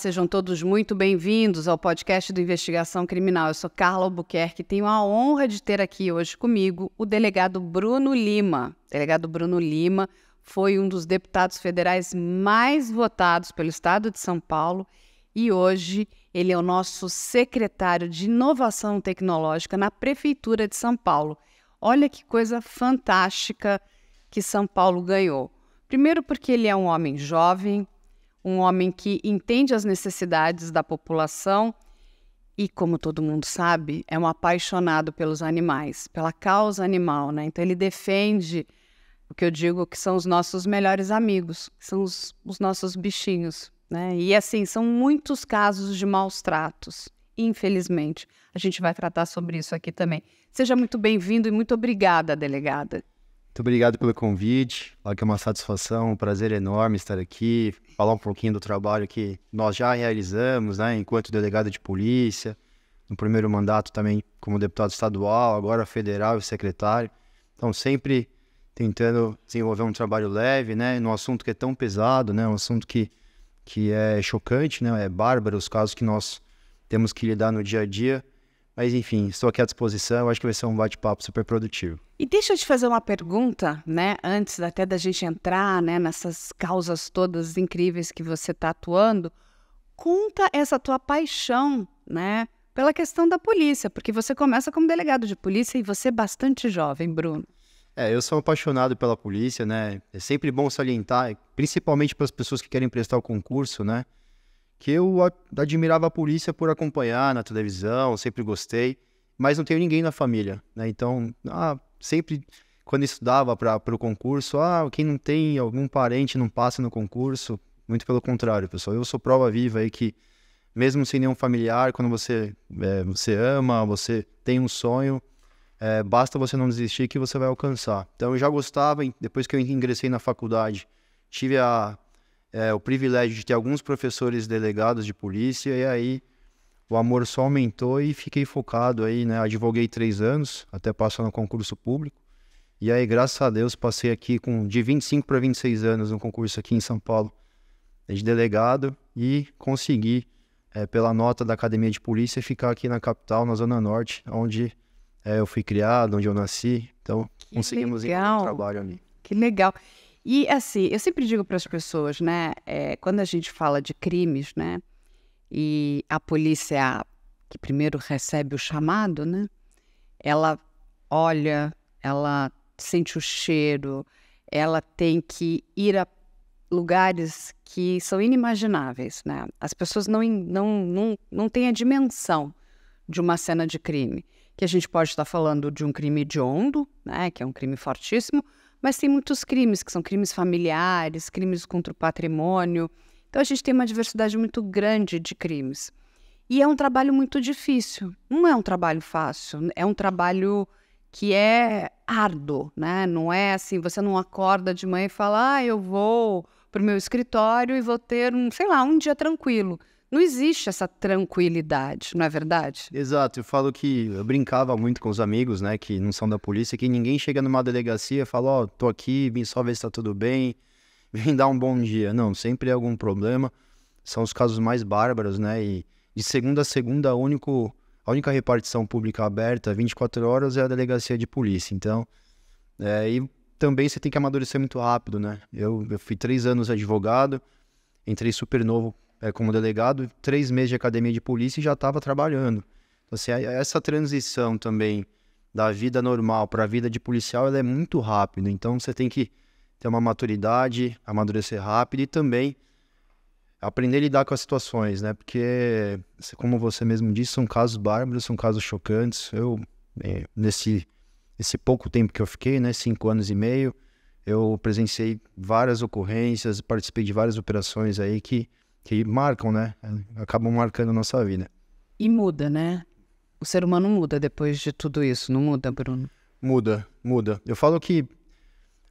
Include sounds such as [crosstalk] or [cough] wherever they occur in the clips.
sejam todos muito bem-vindos ao podcast do Investigação Criminal. Eu sou Carla Albuquerque e tenho a honra de ter aqui hoje comigo o delegado Bruno Lima. O delegado Bruno Lima foi um dos deputados federais mais votados pelo estado de São Paulo e hoje ele é o nosso secretário de Inovação Tecnológica na Prefeitura de São Paulo. Olha que coisa fantástica que São Paulo ganhou. Primeiro, porque ele é um homem jovem, um homem que entende as necessidades da população e, como todo mundo sabe, é um apaixonado pelos animais, pela causa animal, né? Então ele defende o que eu digo que são os nossos melhores amigos, são os, os nossos bichinhos, né? E assim, são muitos casos de maus tratos, infelizmente. A gente vai tratar sobre isso aqui também. Seja muito bem-vindo e muito obrigada, delegada. Muito obrigado pelo convite. Claro que é uma satisfação, um prazer enorme estar aqui, falar um pouquinho do trabalho que nós já realizamos, né, enquanto delegado de polícia, no primeiro mandato também como deputado estadual, agora federal e secretário. Então, sempre tentando desenvolver um trabalho leve, né, num assunto que é tão pesado, né, um assunto que, que é chocante, né, é bárbaro os casos que nós temos que lidar no dia a dia. Mas enfim, estou aqui à disposição, acho que vai ser um bate-papo super produtivo. E deixa eu te fazer uma pergunta, né, antes até da gente entrar, né, nessas causas todas incríveis que você está atuando, conta essa tua paixão, né, pela questão da polícia, porque você começa como delegado de polícia e você é bastante jovem, Bruno. É, eu sou apaixonado pela polícia, né? É sempre bom salientar, principalmente para as pessoas que querem prestar o concurso, né? que eu admirava a polícia por acompanhar na televisão, sempre gostei, mas não tenho ninguém na família, né? Então, ah, sempre quando estudava para o concurso, ah, quem não tem algum parente não passa no concurso. Muito pelo contrário, pessoal. Eu sou prova viva aí que, mesmo sem nenhum familiar, quando você, é, você ama, você tem um sonho, é, basta você não desistir que você vai alcançar. Então, eu já gostava, depois que eu ingressei na faculdade, tive a é, o privilégio de ter alguns professores delegados de polícia, e aí o amor só aumentou e fiquei focado aí, né? Advoguei três anos, até passar no concurso público. E aí, graças a Deus, passei aqui com de 25 para 26 anos no concurso aqui em São Paulo é, de delegado e consegui, é, pela nota da Academia de Polícia, ficar aqui na capital, na Zona Norte, onde é, eu fui criado, onde eu nasci. Então, que conseguimos legal. encontrar trabalho ali. Que legal. E assim, eu sempre digo para as pessoas, né, é, quando a gente fala de crimes, né, e a polícia é que primeiro recebe o chamado, né, ela olha, ela sente o cheiro, ela tem que ir a lugares que são inimagináveis, né? As pessoas não, não, não, não têm a dimensão de uma cena de crime, que a gente pode estar falando de um crime hediondo, né, que é um crime fortíssimo, mas tem muitos crimes, que são crimes familiares, crimes contra o patrimônio. Então a gente tem uma diversidade muito grande de crimes. E é um trabalho muito difícil. Não é um trabalho fácil, né? é um trabalho que é árduo, né? Não é assim, você não acorda de manhã e fala: "Ah, eu vou pro meu escritório e vou ter um, sei lá, um dia tranquilo". Não existe essa tranquilidade, não é verdade? Exato, eu falo que eu brincava muito com os amigos, né, que não são da polícia, que ninguém chega numa delegacia e fala, ó, oh, tô aqui, vim só ver se tá tudo bem, [laughs] vim dar um bom dia. Não, sempre é algum problema. São os casos mais bárbaros, né? E de segunda a segunda, único, a única repartição pública aberta 24 horas é a delegacia de polícia. Então, é, e também você tem que amadurecer muito rápido, né? Eu, eu fui três anos advogado, entrei super novo é, como delegado, três meses de academia de polícia e já estava trabalhando. Então, assim, é, é essa transição também da vida normal para a vida de policial, ela é muito rápida. Então, você tem que ter uma maturidade, amadurecer rápido e também aprender a lidar com as situações, né? Porque, como você mesmo disse, são casos bárbaros, são casos chocantes. Eu, é, nesse esse pouco tempo que eu fiquei, né, cinco anos e meio, eu presenciei várias ocorrências, participei de várias operações aí que que marcam, né? Acabam marcando a nossa vida. E muda, né? O ser humano muda depois de tudo isso, não muda, Bruno? Muda, muda. Eu falo que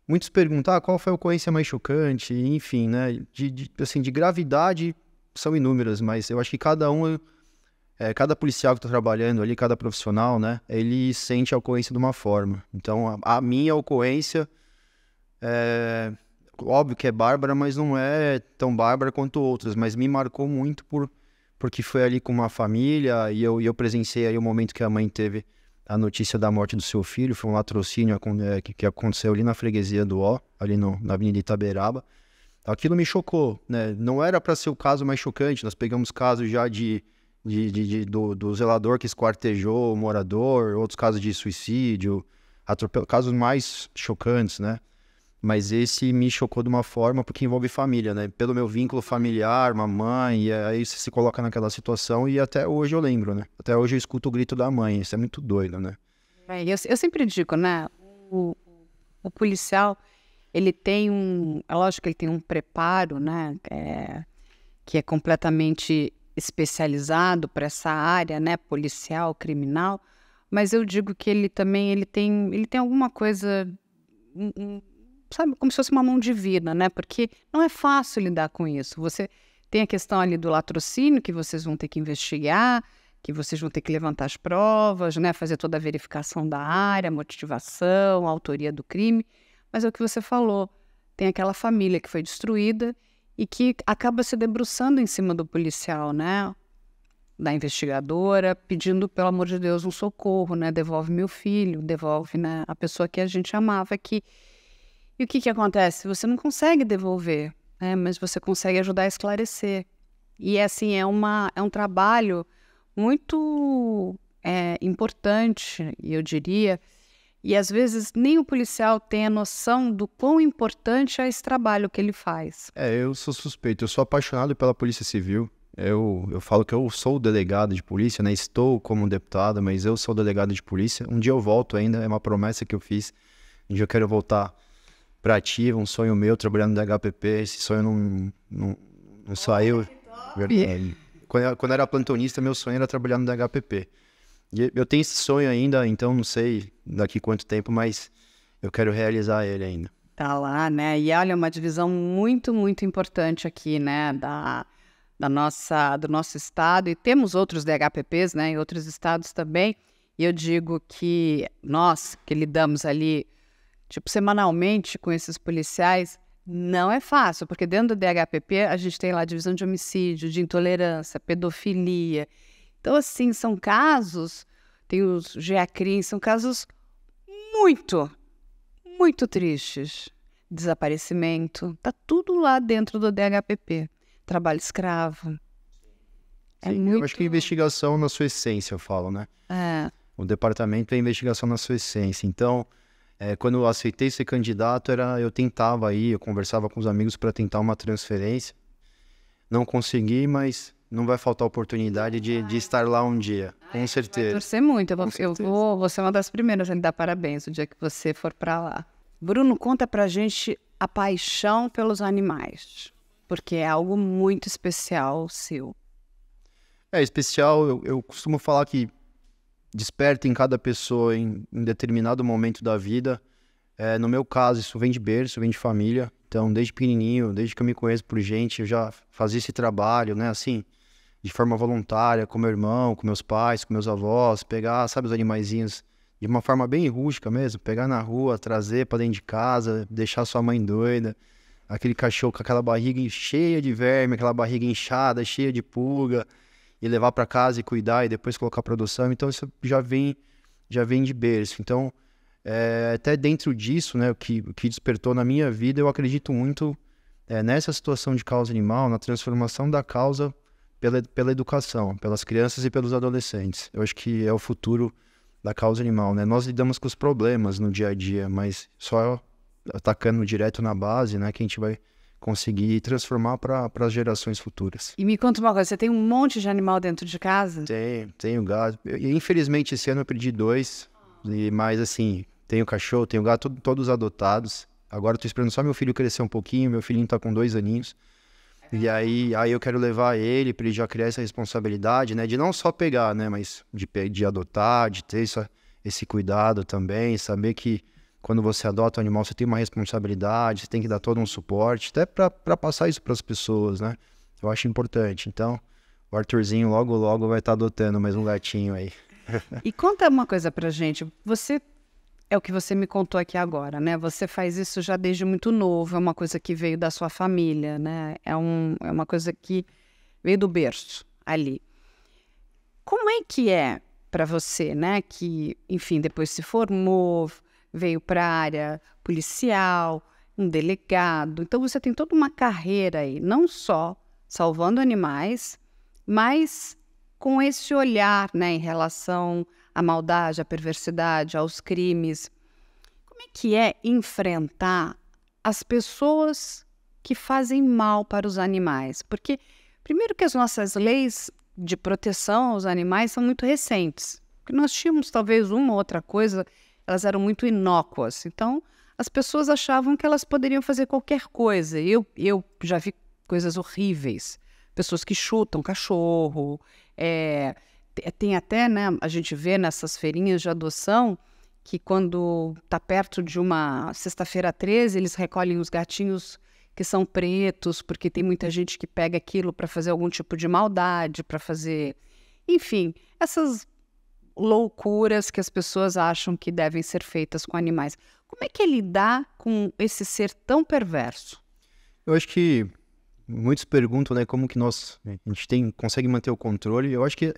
muitos perguntam ah, qual foi a ocorrência mais chocante, enfim, né? De, de, assim, de gravidade são inúmeras, mas eu acho que cada um, é, cada policial que está trabalhando ali, cada profissional, né? Ele sente a ocorrência de uma forma. Então, a, a minha ocorrência é, óbvio que é bárbara, mas não é tão bárbara quanto outras, mas me marcou muito por porque foi ali com uma família e eu, eu presenciei aí o momento que a mãe teve a notícia da morte do seu filho, foi um latrocínio é, que, que aconteceu ali na freguesia do Ó, ali no, na Avenida Itaberaba. Aquilo me chocou, né? Não era para ser o caso mais chocante, nós pegamos casos já de, de, de, de do, do, zelador que esquartejou o morador, outros casos de suicídio, atropel... casos mais chocantes, né? Mas esse me chocou de uma forma porque envolve família, né? Pelo meu vínculo familiar, mamãe, e aí você se coloca naquela situação e até hoje eu lembro, né? Até hoje eu escuto o grito da mãe, isso é muito doido, né? É, eu, eu sempre digo, né? O, o policial, ele tem um... É lógico que ele tem um preparo, né? É, que é completamente especializado para essa área, né? Policial, criminal. Mas eu digo que ele também ele tem, ele tem alguma coisa... Um, um, sabe, como se fosse uma mão divina, né? Porque não é fácil lidar com isso. Você tem a questão ali do latrocínio que vocês vão ter que investigar, que vocês vão ter que levantar as provas, né? Fazer toda a verificação da área, motivação, autoria do crime. Mas é o que você falou. Tem aquela família que foi destruída e que acaba se debruçando em cima do policial, né? Da investigadora, pedindo, pelo amor de Deus, um socorro, né? Devolve meu filho, devolve né, a pessoa que a gente amava, que e o que, que acontece? Você não consegue devolver, né? mas você consegue ajudar a esclarecer. E assim, é, uma, é um trabalho muito é, importante, eu diria, e às vezes nem o policial tem a noção do quão importante é esse trabalho que ele faz. É, eu sou suspeito, eu sou apaixonado pela Polícia Civil. Eu, eu falo que eu sou delegado de polícia, né? Estou como deputado, mas eu sou delegado de polícia. Um dia eu volto ainda, é uma promessa que eu fiz. Um dia eu quero voltar para ativa, um sonho meu trabalhando no HPP, esse sonho não, não, não saiu. Tá? Verdade. É, quando, quando era plantonista, meu sonho era trabalhar no HPP. E eu tenho esse sonho ainda, então não sei daqui quanto tempo, mas eu quero realizar ele ainda. Tá lá, né? E olha, uma divisão muito, muito importante aqui, né? Da, da nossa, do nosso estado. E temos outros DHPPs, né? Em outros estados também. E eu digo que nós que lidamos ali tipo, semanalmente com esses policiais, não é fácil, porque dentro do DHPP a gente tem lá divisão de homicídio, de intolerância, pedofilia. Então, assim, são casos, tem os GEACRIM, são casos muito, muito tristes. Desaparecimento, tá tudo lá dentro do DHPP. Trabalho escravo. É Sim, muito... Eu acho que investigação na sua essência, eu falo, né? É. O departamento é investigação na sua essência. Então, é, quando eu aceitei ser candidato, era eu tentava aí, eu conversava com os amigos para tentar uma transferência. Não consegui, mas não vai faltar oportunidade de, de estar lá um dia, com certeza. Vai torcer muito, eu, vou, eu vou, Você ser uma das primeiras a lhe dar parabéns o dia que você for para lá. Bruno, conta a gente a paixão pelos animais, porque é algo muito especial seu. É especial, eu, eu costumo falar que desperta em cada pessoa em, em determinado momento da vida. É, no meu caso, isso vem de berço, vem de família. Então, desde pequenininho, desde que eu me conheço por gente, eu já fazia esse trabalho, né? Assim, de forma voluntária, com meu irmão, com meus pais, com meus avós, pegar, sabe, os animaizinhos de uma forma bem rústica mesmo, pegar na rua, trazer para dentro de casa, deixar sua mãe doida, aquele cachorro com aquela barriga cheia de verme, aquela barriga inchada, cheia de pulga, e levar para casa e cuidar e depois colocar produção. Então isso já vem já vem de berço. Então é, até dentro disso, né, o que, que despertou na minha vida, eu acredito muito é, nessa situação de causa animal, na transformação da causa pela, pela educação, pelas crianças e pelos adolescentes. Eu acho que é o futuro da causa animal, né? Nós lidamos com os problemas no dia a dia, mas só atacando direto na base, né, que a gente vai conseguir transformar para as gerações futuras. E me conta uma coisa, você tem um monte de animal dentro de casa? Tenho, tenho gato. Eu, infelizmente, esse ano eu perdi dois, e mais assim, tenho cachorro, tenho gato, todos adotados. Agora estou esperando só meu filho crescer um pouquinho, meu filhinho está com dois aninhos. E aí, aí eu quero levar ele para ele já criar essa responsabilidade, né? De não só pegar, né? Mas de, de adotar, de ter essa, esse cuidado também, saber que quando você adota um animal, você tem uma responsabilidade, você tem que dar todo um suporte, até para passar isso para as pessoas, né? Eu acho importante. Então, o Arthurzinho logo, logo vai estar tá adotando mais um gatinho aí. [laughs] e conta uma coisa para gente. Você é o que você me contou aqui agora, né? Você faz isso já desde muito novo, é uma coisa que veio da sua família, né? É, um, é uma coisa que veio do berço ali. Como é que é para você, né? Que, enfim, depois se formou, veio para a área policial, um delegado. Então você tem toda uma carreira aí, não só salvando animais, mas com esse olhar né, em relação à maldade, à perversidade, aos crimes. Como é que é enfrentar as pessoas que fazem mal para os animais? Porque, primeiro, que as nossas leis de proteção aos animais são muito recentes. Porque nós tínhamos talvez uma ou outra coisa elas eram muito inócuas. Então, as pessoas achavam que elas poderiam fazer qualquer coisa. Eu, eu já vi coisas horríveis. Pessoas que chutam cachorro. É, é tem até, né, a gente vê nessas feirinhas de adoção que quando está perto de uma sexta-feira 13, eles recolhem os gatinhos que são pretos, porque tem muita gente que pega aquilo para fazer algum tipo de maldade, para fazer. Enfim, essas loucuras que as pessoas acham que devem ser feitas com animais. Como é que ele é dá com esse ser tão perverso? Eu acho que muitos perguntam, né, como que nós né, a gente tem consegue manter o controle. Eu acho que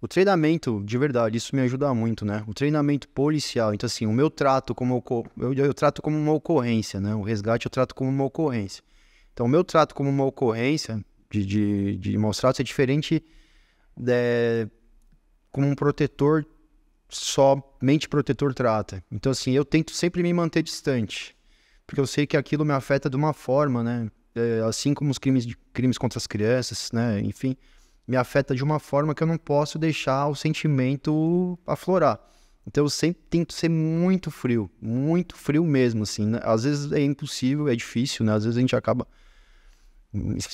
o treinamento, de verdade, isso me ajuda muito, né? O treinamento policial, então assim, o meu trato como eu, eu trato como uma ocorrência, né? O resgate eu trato como uma ocorrência. Então, o meu trato como uma ocorrência de, de, de maus-tratos é diferente de, como um protetor somente protetor trata. Então, assim, eu tento sempre me manter distante, porque eu sei que aquilo me afeta de uma forma, né? É, assim como os crimes, de, crimes contra as crianças, né? Enfim, me afeta de uma forma que eu não posso deixar o sentimento aflorar. Então, eu sempre tento ser muito frio, muito frio mesmo, assim. Né? Às vezes é impossível, é difícil, né? Às vezes a gente acaba,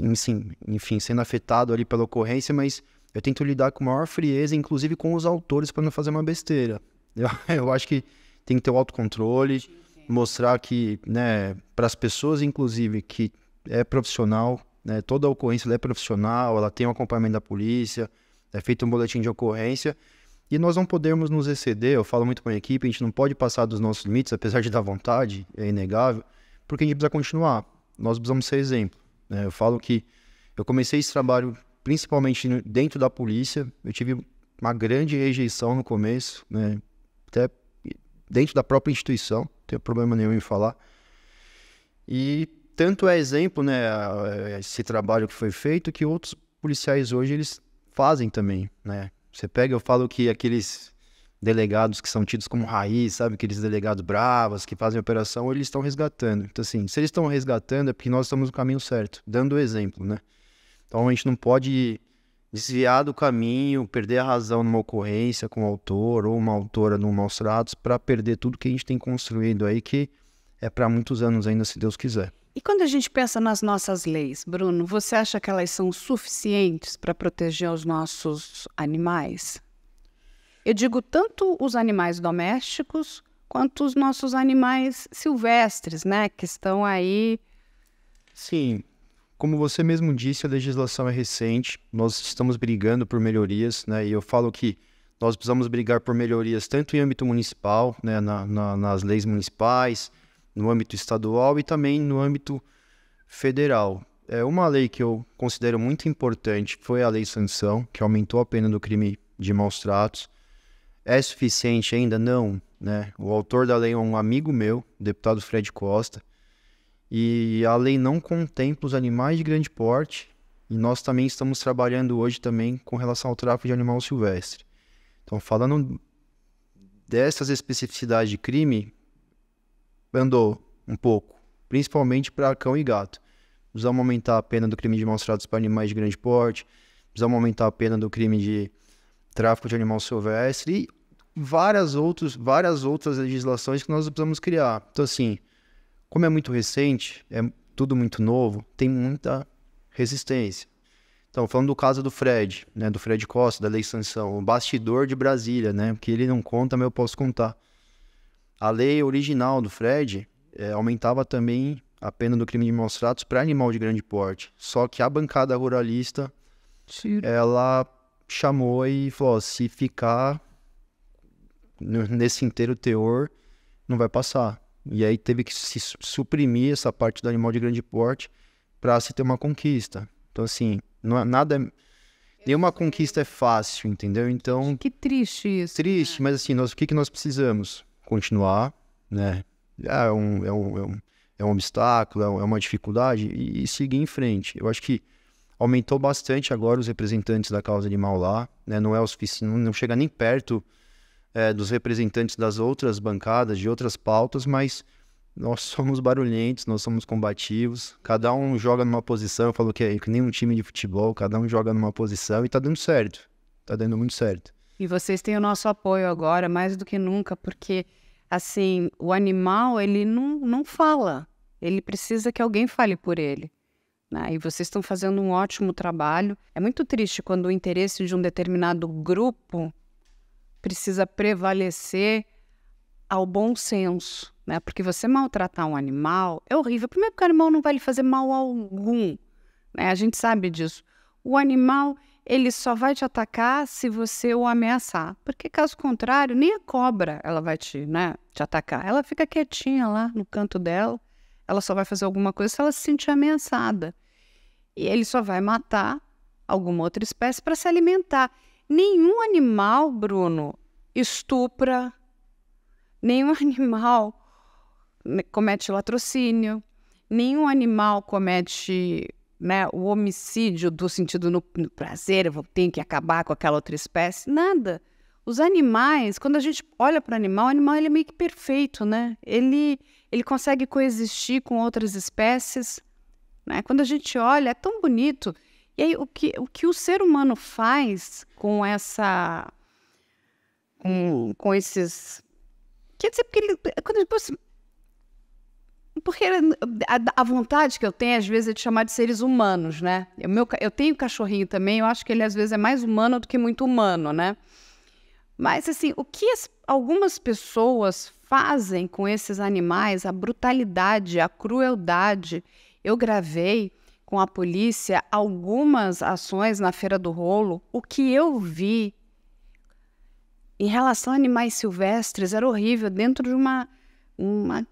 enfim, enfim sendo afetado ali pela ocorrência, mas eu tento lidar com maior frieza, inclusive com os autores, para não fazer uma besteira. [laughs] Eu, eu, acho que tem que ter o autocontrole, sim, sim. mostrar que, né, para as pessoas, inclusive, que é profissional, né, toda a ocorrência é profissional, ela tem o um acompanhamento da polícia, é feito um boletim de ocorrência. E nós não podemos nos exceder, eu falo muito com a equipe, a gente não pode passar dos nossos limites, apesar de dar vontade, é inegável, porque a gente precisa continuar. Nós precisamos ser exemplo. Né? Eu falo que eu comecei esse trabalho principalmente dentro da polícia. Eu tive uma grande rejeição no começo, né? até dentro da própria instituição, não tenho problema nenhum em falar. E tanto é exemplo, né, esse trabalho que foi feito, que outros policiais hoje eles fazem também, né? Você pega, eu falo que aqueles delegados que são tidos como raiz, sabe, aqueles delegados bravos que fazem operação, eles estão resgatando. Então assim, se eles estão resgatando é porque nós estamos no caminho certo, dando o exemplo, né? Então a gente não pode desviar do caminho, perder a razão numa ocorrência com o um autor ou uma autora num maus tratos para perder tudo que a gente tem construído aí que é para muitos anos ainda, se Deus quiser. E quando a gente pensa nas nossas leis, Bruno, você acha que elas são suficientes para proteger os nossos animais? Eu digo tanto os animais domésticos quanto os nossos animais silvestres, né, que estão aí. Sim, como você mesmo disse, a legislação é recente, nós estamos brigando por melhorias, né? E eu falo que nós precisamos brigar por melhorias tanto em âmbito municipal, né, na, na, nas leis municipais, no âmbito estadual e também no âmbito federal. É uma lei que eu considero muito importante foi a lei sanção, que aumentou a pena do crime de maus tratos. É suficiente ainda não, né? O autor da lei é um amigo meu, o deputado Fred Costa. E a lei não contempla os animais de grande porte, e nós também estamos trabalhando hoje também com relação ao tráfico de animal silvestre. Então, falando dessas especificidades de crime, andou um pouco, principalmente para cão e gato. Precisamos aumentar a pena do crime de maus tratos para animais de grande porte, precisamos aumentar a pena do crime de tráfico de animal silvestre e várias, outros, várias outras legislações que nós precisamos criar. Então, assim, como é muito recente, é tudo muito novo, tem muita resistência. Então, falando do caso do Fred, né, do Fred Costa, da Lei Sanção, o bastidor de Brasília, né, que ele não conta, mas eu posso contar. A lei original do Fred é, aumentava também a pena do crime de maus tratos para animal de grande porte. Só que a bancada ruralista, Sim. ela chamou e falou: ó, se ficar nesse inteiro teor, não vai passar. E aí teve que se suprimir essa parte do animal de grande porte para se ter uma conquista. Então, assim, não, é, nada. É, nenhuma conquista é fácil, entendeu? Então. Que triste isso. Triste, né? mas assim, nós, o que, que nós precisamos? Continuar, né? É um, é um, é um, é um obstáculo, é, um, é uma dificuldade e, e, seguir em frente. Eu acho que aumentou bastante agora os representantes da causa animal lá, né? Não é o suficiente, não, não chega nem perto é, dos representantes das outras bancadas, de outras pautas, mas nós [laughs] somos barulhentos, nós somos combativos, cada um joga numa posição, falou que é que nem um time de futebol, cada um joga numa posição e tá dando certo. Tá dando muito certo. E vocês têm o nosso apoio agora, mais do que nunca, porque assim, o animal, ele não, não fala. Ele precisa que alguém fale por ele. Né? E vocês estão fazendo um ótimo trabalho. É muito triste quando o interesse de um determinado grupo precisa prevalecer ao bom senso, né? Porque você maltratar um animal é horrível. Primeiro porque o animal não vai lhe fazer mal algum, né? A gente sabe disso. O animal, ele só vai te atacar se você o ameaçar. Porque caso contrário, nem a cobra ela vai te, né, te atacar. Ela fica quietinha lá no canto dela. Ela só vai fazer alguma coisa se ela se sentir ameaçada. E ele só vai matar alguma outra espécie para se alimentar. Nenhum animal, Bruno, estupra, nenhum [laughs] animal comete latrocínio, nenhum animal comete né, o homicídio do sentido no, no prazer, eu vou ter que acabar com aquela outra espécie, nada. Os animais, quando a gente olha para o animal, o animal ele é meio que perfeito, né? Ele, ele consegue coexistir com outras espécies. Né? Quando a gente olha, é tão bonito. E aí, o que o, que o ser humano faz com essa. com, com esses. Quer dizer, porque ele, quando, porque a, a, vontade que eu tenho, às vezes, é de chamar de seres humanos, né? Eu, meu, eu tenho cachorrinho também, eu acho que ele, às vezes, é mais humano do que muito humano, né? Mas, assim, o que as, algumas pessoas fazem com esses animais, a brutalidade, a crueldade. Eu gravei com a polícia algumas ações na Feira do Rolo, o que eu vi em relação a animais silvestres era horrível. Dentro de uma, uma,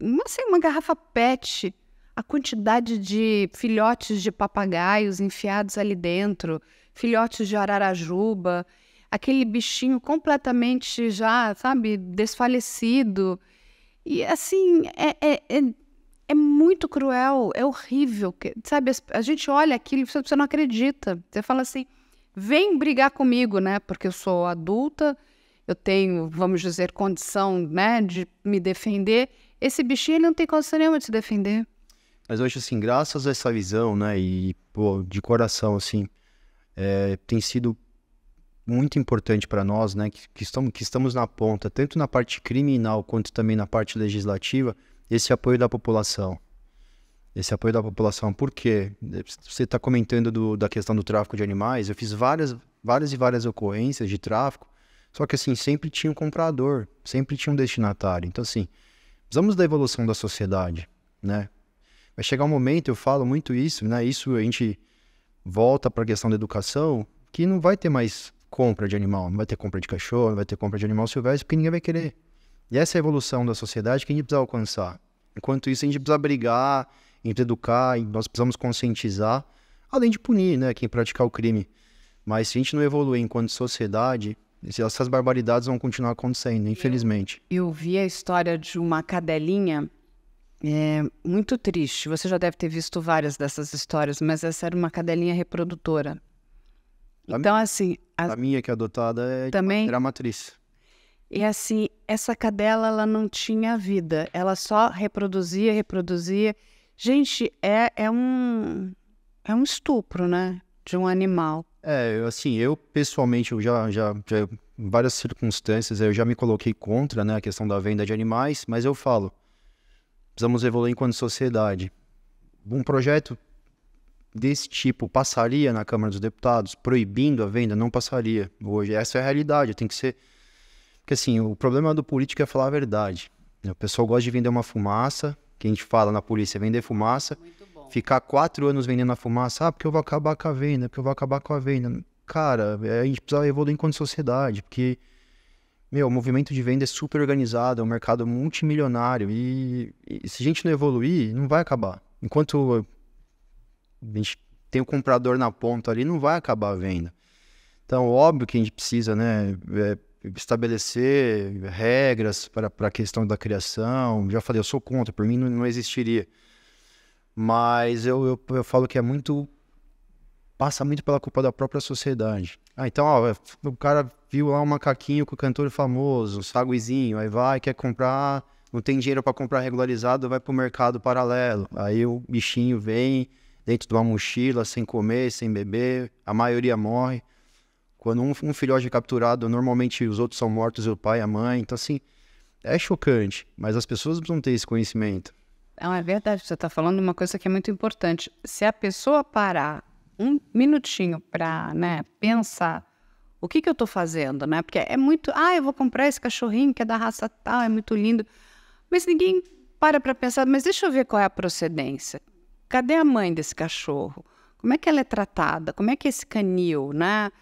uma, assim, uma garrafa PET, a quantidade de filhotes de papagaios enfiados ali dentro, filhotes de ararajuba, aquele bichinho completamente já, sabe, desfalecido. E assim, é, é, é é muito cruel, é horrível. Sabe, a gente olha aquilo e você não acredita. Você fala assim: vem brigar comigo, né? Porque eu sou adulta, eu tenho, vamos dizer, condição né, de me defender. Esse bichinho ele não tem condição nenhuma de se defender. Mas eu acho assim, graças a essa visão, né? E, pô, de coração, assim, é, tem sido muito importante para nós, né? Que, que, estamos, que estamos na ponta, tanto na parte criminal quanto também na parte legislativa esse apoio da população. Esse apoio da população, por quê? Você está comentando do, da questão do tráfico de animais. Eu fiz várias, várias e várias ocorrências de tráfico, só que assim, sempre tinha um comprador, sempre tinha um destinatário. Então, assim, precisamos da evolução da sociedade, né? Vai chegar um momento, eu falo muito isso, né? Isso a gente volta para a questão da educação, que não vai ter mais compra de animal, não vai ter compra de cachorro, não vai ter compra de animal silvestre, porque ninguém vai querer. E essa é a evolução da sociedade que a gente precisa alcançar. Enquanto isso, a gente precisa brigar, a gente precisa educar, nós precisamos conscientizar, além de punir né, quem praticar o crime. Mas se a gente não evoluir enquanto sociedade, essas barbaridades vão continuar acontecendo, infelizmente. Eu, eu vi a história de uma cadelinha é, muito triste. Você já deve ter visto várias dessas histórias, mas essa era uma cadelinha reprodutora. então, assim. A, a, minha que é adotada é também, de matriz. E assim, essa cadela ela não tinha vida, ela só reproduzia, reproduzia. Gente, é, é um é um estupro, né, de um animal. É, assim, eu pessoalmente eu já, já, já em várias circunstâncias eu já me coloquei contra, né, a questão da venda de animais, mas eu falo, precisamos evoluir enquanto sociedade. Um projeto desse tipo passaria na Câmara dos Deputados, proibindo a venda, não passaria. Hoje essa é a realidade, tem que ser porque assim, o problema do político é falar a verdade. Né? O pessoal gosta de vender uma fumaça, que a gente fala na polícia, é vender fumaça. Ficar quatro anos vendendo a fumaça, ah, porque eu vou acabar com a venda, porque eu vou acabar com a venda. Cara, é, a gente precisa evoluir enquanto sociedade, porque, meu, o movimento de venda é super organizado, é um mercado multimilionário, e, e se a gente não evoluir, não vai acabar. Enquanto a gente tem o comprador na ponta ali, não vai acabar a venda. Então, óbvio que a gente precisa, né, é, estabelecer regras para a questão da criação. Já falei, eu sou contra, por mim não, não existiria. Mas eu, eu, eu, falo que é muito. passa muito pela culpa da própria sociedade. Ah, então, ó, o cara viu lá um macaquinho com o cantor famoso, um saguizinho, aí vai, quer comprar, não tem dinheiro para comprar regularizado, vai para o mercado paralelo. Aí o bichinho vem dentro de uma mochila, sem comer, sem beber, a maioria morre. Quando um, um filhote é capturado, normalmente os outros são mortos, o pai, a mãe. Então, assim, é chocante, mas as pessoas precisam ter esse conhecimento. Não, é verdade. Você está falando uma coisa que é muito importante. Se a pessoa parar um minutinho para né, pensar o que, que eu estou fazendo, né? Porque é muito. Ah, eu vou comprar esse cachorrinho que é da raça tal, é muito lindo. Mas ninguém para para pensar, mas deixa eu ver qual é a procedência. Cadê a mãe desse cachorro? Como é que ela é tratada? Como é que é esse canil, né?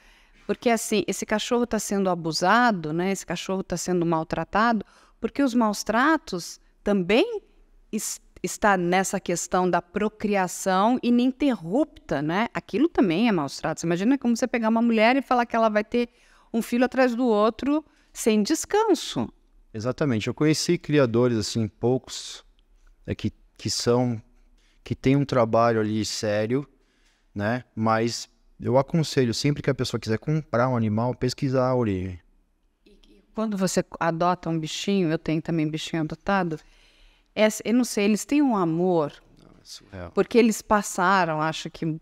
Porque assim, esse cachorro está sendo abusado, né? Esse cachorro está sendo maltratado, porque os maus tratos também es está nessa questão da procriação ininterrupta, né? Aquilo também é maus tratos. Imagina como você pegar uma mulher e falar que ela vai ter um filho atrás do outro sem descanso. Exatamente. Eu conheci criadores assim poucos é, que que são que têm um trabalho ali sério, né? Mas eu aconselho sempre que a pessoa quiser comprar um animal, pesquisar a origem. Quando você adota um bichinho, eu tenho também bichinho adotado, é, eu não sei, eles têm um amor. Não, é porque eles passaram, acho que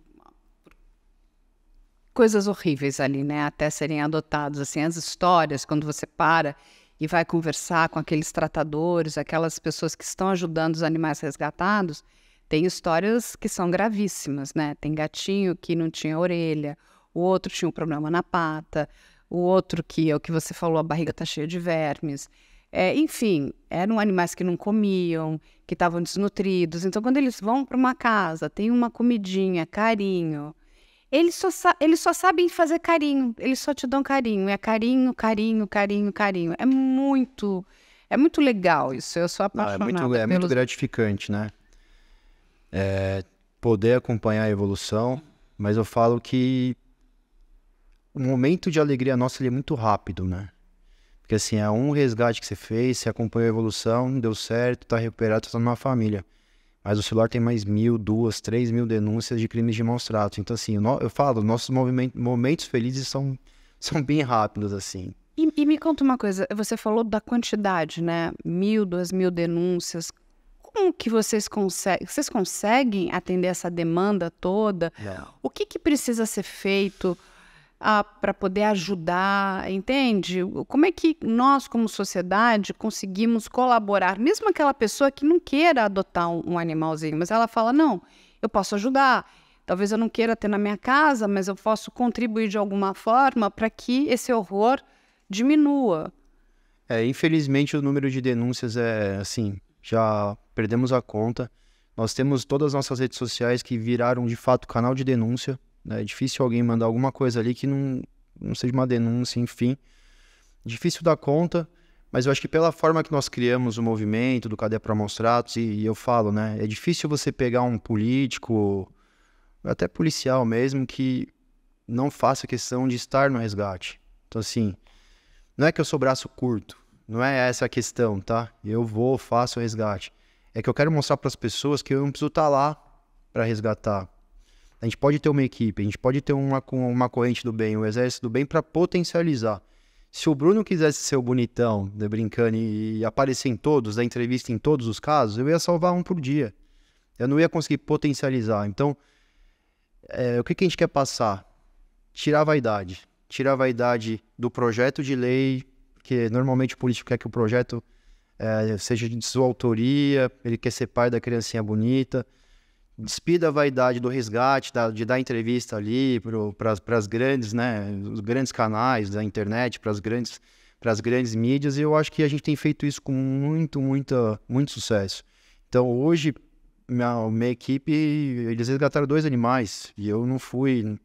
coisas horríveis ali, né? Até serem adotados, assim, as histórias, quando você para e vai conversar com aqueles tratadores, aquelas pessoas que estão ajudando os animais resgatados, tem histórias que são gravíssimas, né? Tem gatinho que não tinha orelha, o outro tinha um problema na pata, o outro que é o que você falou, a barriga tá cheia de vermes. É, enfim, eram animais que não comiam, que estavam desnutridos. Então, quando eles vão para uma casa, tem uma comidinha, carinho. Eles só, eles só sabem fazer carinho, eles só te dão carinho. É carinho, carinho, carinho, carinho. É muito, é muito legal isso. Eu sou apaixonada. Não, é muito, é pelos... muito gratificante, né? é, poder acompanhar a evolução, mas eu falo que o momento de alegria nossa é muito rápido, né? Porque assim, é um resgate que você fez, você acompanhou a evolução, deu certo, tá recuperado, tá numa família. Mas o celular tem mais mil, duas, três mil denúncias de crimes de maus tratos. Então, assim, eu falo, nossos momentos felizes são, [laughs] são bem rápidos, assim. E, e, me conta uma coisa, você falou da quantidade, né? Mil, duas mil denúncias como que vocês conseguem? Vocês conseguem atender essa demanda toda? Não. O que, que precisa ser feito ah, para poder ajudar? Entende? Como é que nós, como sociedade, conseguimos colaborar? Mesmo aquela pessoa que não queira adotar um, um animalzinho, mas ela fala: não, eu posso ajudar. Talvez eu não queira ter na minha casa, mas eu posso contribuir de alguma forma para que esse horror diminua. É, infelizmente o número de denúncias é assim já perdemos a conta. Nós temos todas as nossas redes sociais que viraram de fato canal de denúncia. Né? É difícil alguém mandar alguma coisa ali que não, não seja uma denúncia, enfim. Difícil dar conta, mas eu acho que pela forma que nós criamos o movimento do Cadê para Monstratos, e, e eu falo, né? É difícil você pegar um político, até policial mesmo, que não faça questão de estar no resgate. Então, assim, não é que eu sou braço curto, não é essa a questão, tá? Eu vou, faço o resgate. É que eu quero mostrar para as pessoas que eu não preciso estar tá lá para resgatar. A gente pode ter uma equipe, a gente pode ter uma, uma corrente do bem, o um exército do bem para potencializar. Se o Bruno quisesse ser o bonitão, de né, brincando, e aparecer em todos, dar entrevista em todos os casos, eu ia salvar um por dia. Eu não ia conseguir potencializar. Então, é, o que, que a gente quer passar? Tirar a vaidade. Tirar a vaidade do projeto de lei, porque normalmente o político quer que o projeto é, seja de sua autoria, ele quer ser pai da criancinha bonita. Despida a vaidade do resgate, da, de dar entrevista ali para as grandes, né? Os grandes canais da internet, para as grandes, as grandes mídias. E eu acho que a gente tem feito isso com muito, muita, muito sucesso. Então hoje, minha, minha equipe, eles resgataram dois animais e eu não fui,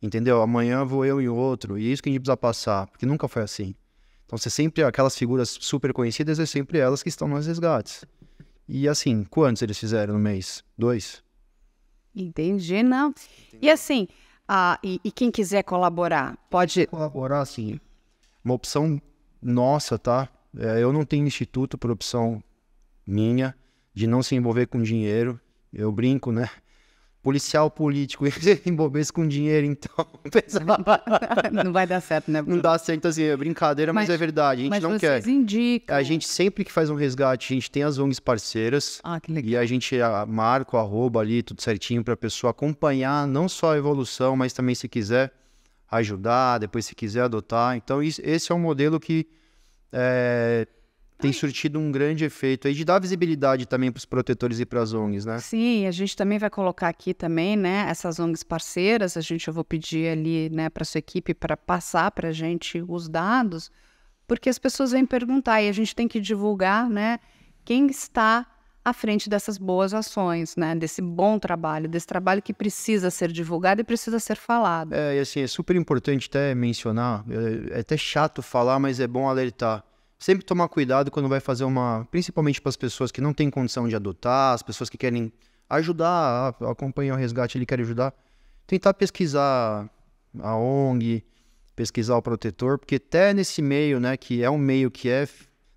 entendeu? Amanhã vou eu e outro. E isso que a gente precisa passar, porque nunca foi assim. Então, você sempre, aquelas figuras super conhecidas, é sempre elas que estão nos resgates. E assim, quantos eles fizeram no mês? Dois? Entendi, não. Entendi. E assim, ah, e, e, quem quiser colaborar, pode. Colaborar, sim. Uma opção nossa, tá? É, eu não tenho instituto por opção minha de não se envolver com dinheiro. Eu brinco, né? policial político em bobês [laughs] com dinheiro, então. [laughs] não vai dar certo, né? Não dá certo, então, assim, é brincadeira, mas, mas é verdade. A gente mas não vocês quer. Indicam. A gente sempre que faz um resgate, a gente tem as ONGs parceiras. Ah, que legal. E a gente ah, marca o arroba ali, tudo certinho, para a pessoa acompanhar não só a evolução, mas também se quiser ajudar, depois se quiser adotar. Então, isso, esse é um modelo que. É, tem surtido um grande efeito aí de dar visibilidade também para os protetores e para as ONGs, né? Sim, a gente também vai colocar aqui também, né, essas ONGs parceiras, a gente eu vou pedir ali, né, para sua equipe para passar para a gente os dados, porque as pessoas vêm perguntar e a gente tem que divulgar, né, quem está à frente dessas boas ações, né? Desse bom trabalho, desse trabalho que precisa ser divulgado e precisa ser falado. É, e assim, é super importante até mencionar, é, é até chato falar, mas é bom alertar sempre tomar cuidado quando vai fazer uma. Principalmente para as pessoas que não têm condição de adotar, as pessoas que querem ajudar, acompanhar o resgate, ele quer ajudar. Tentar pesquisar a ONG, pesquisar o protetor, porque até nesse meio, né, que é um meio que é.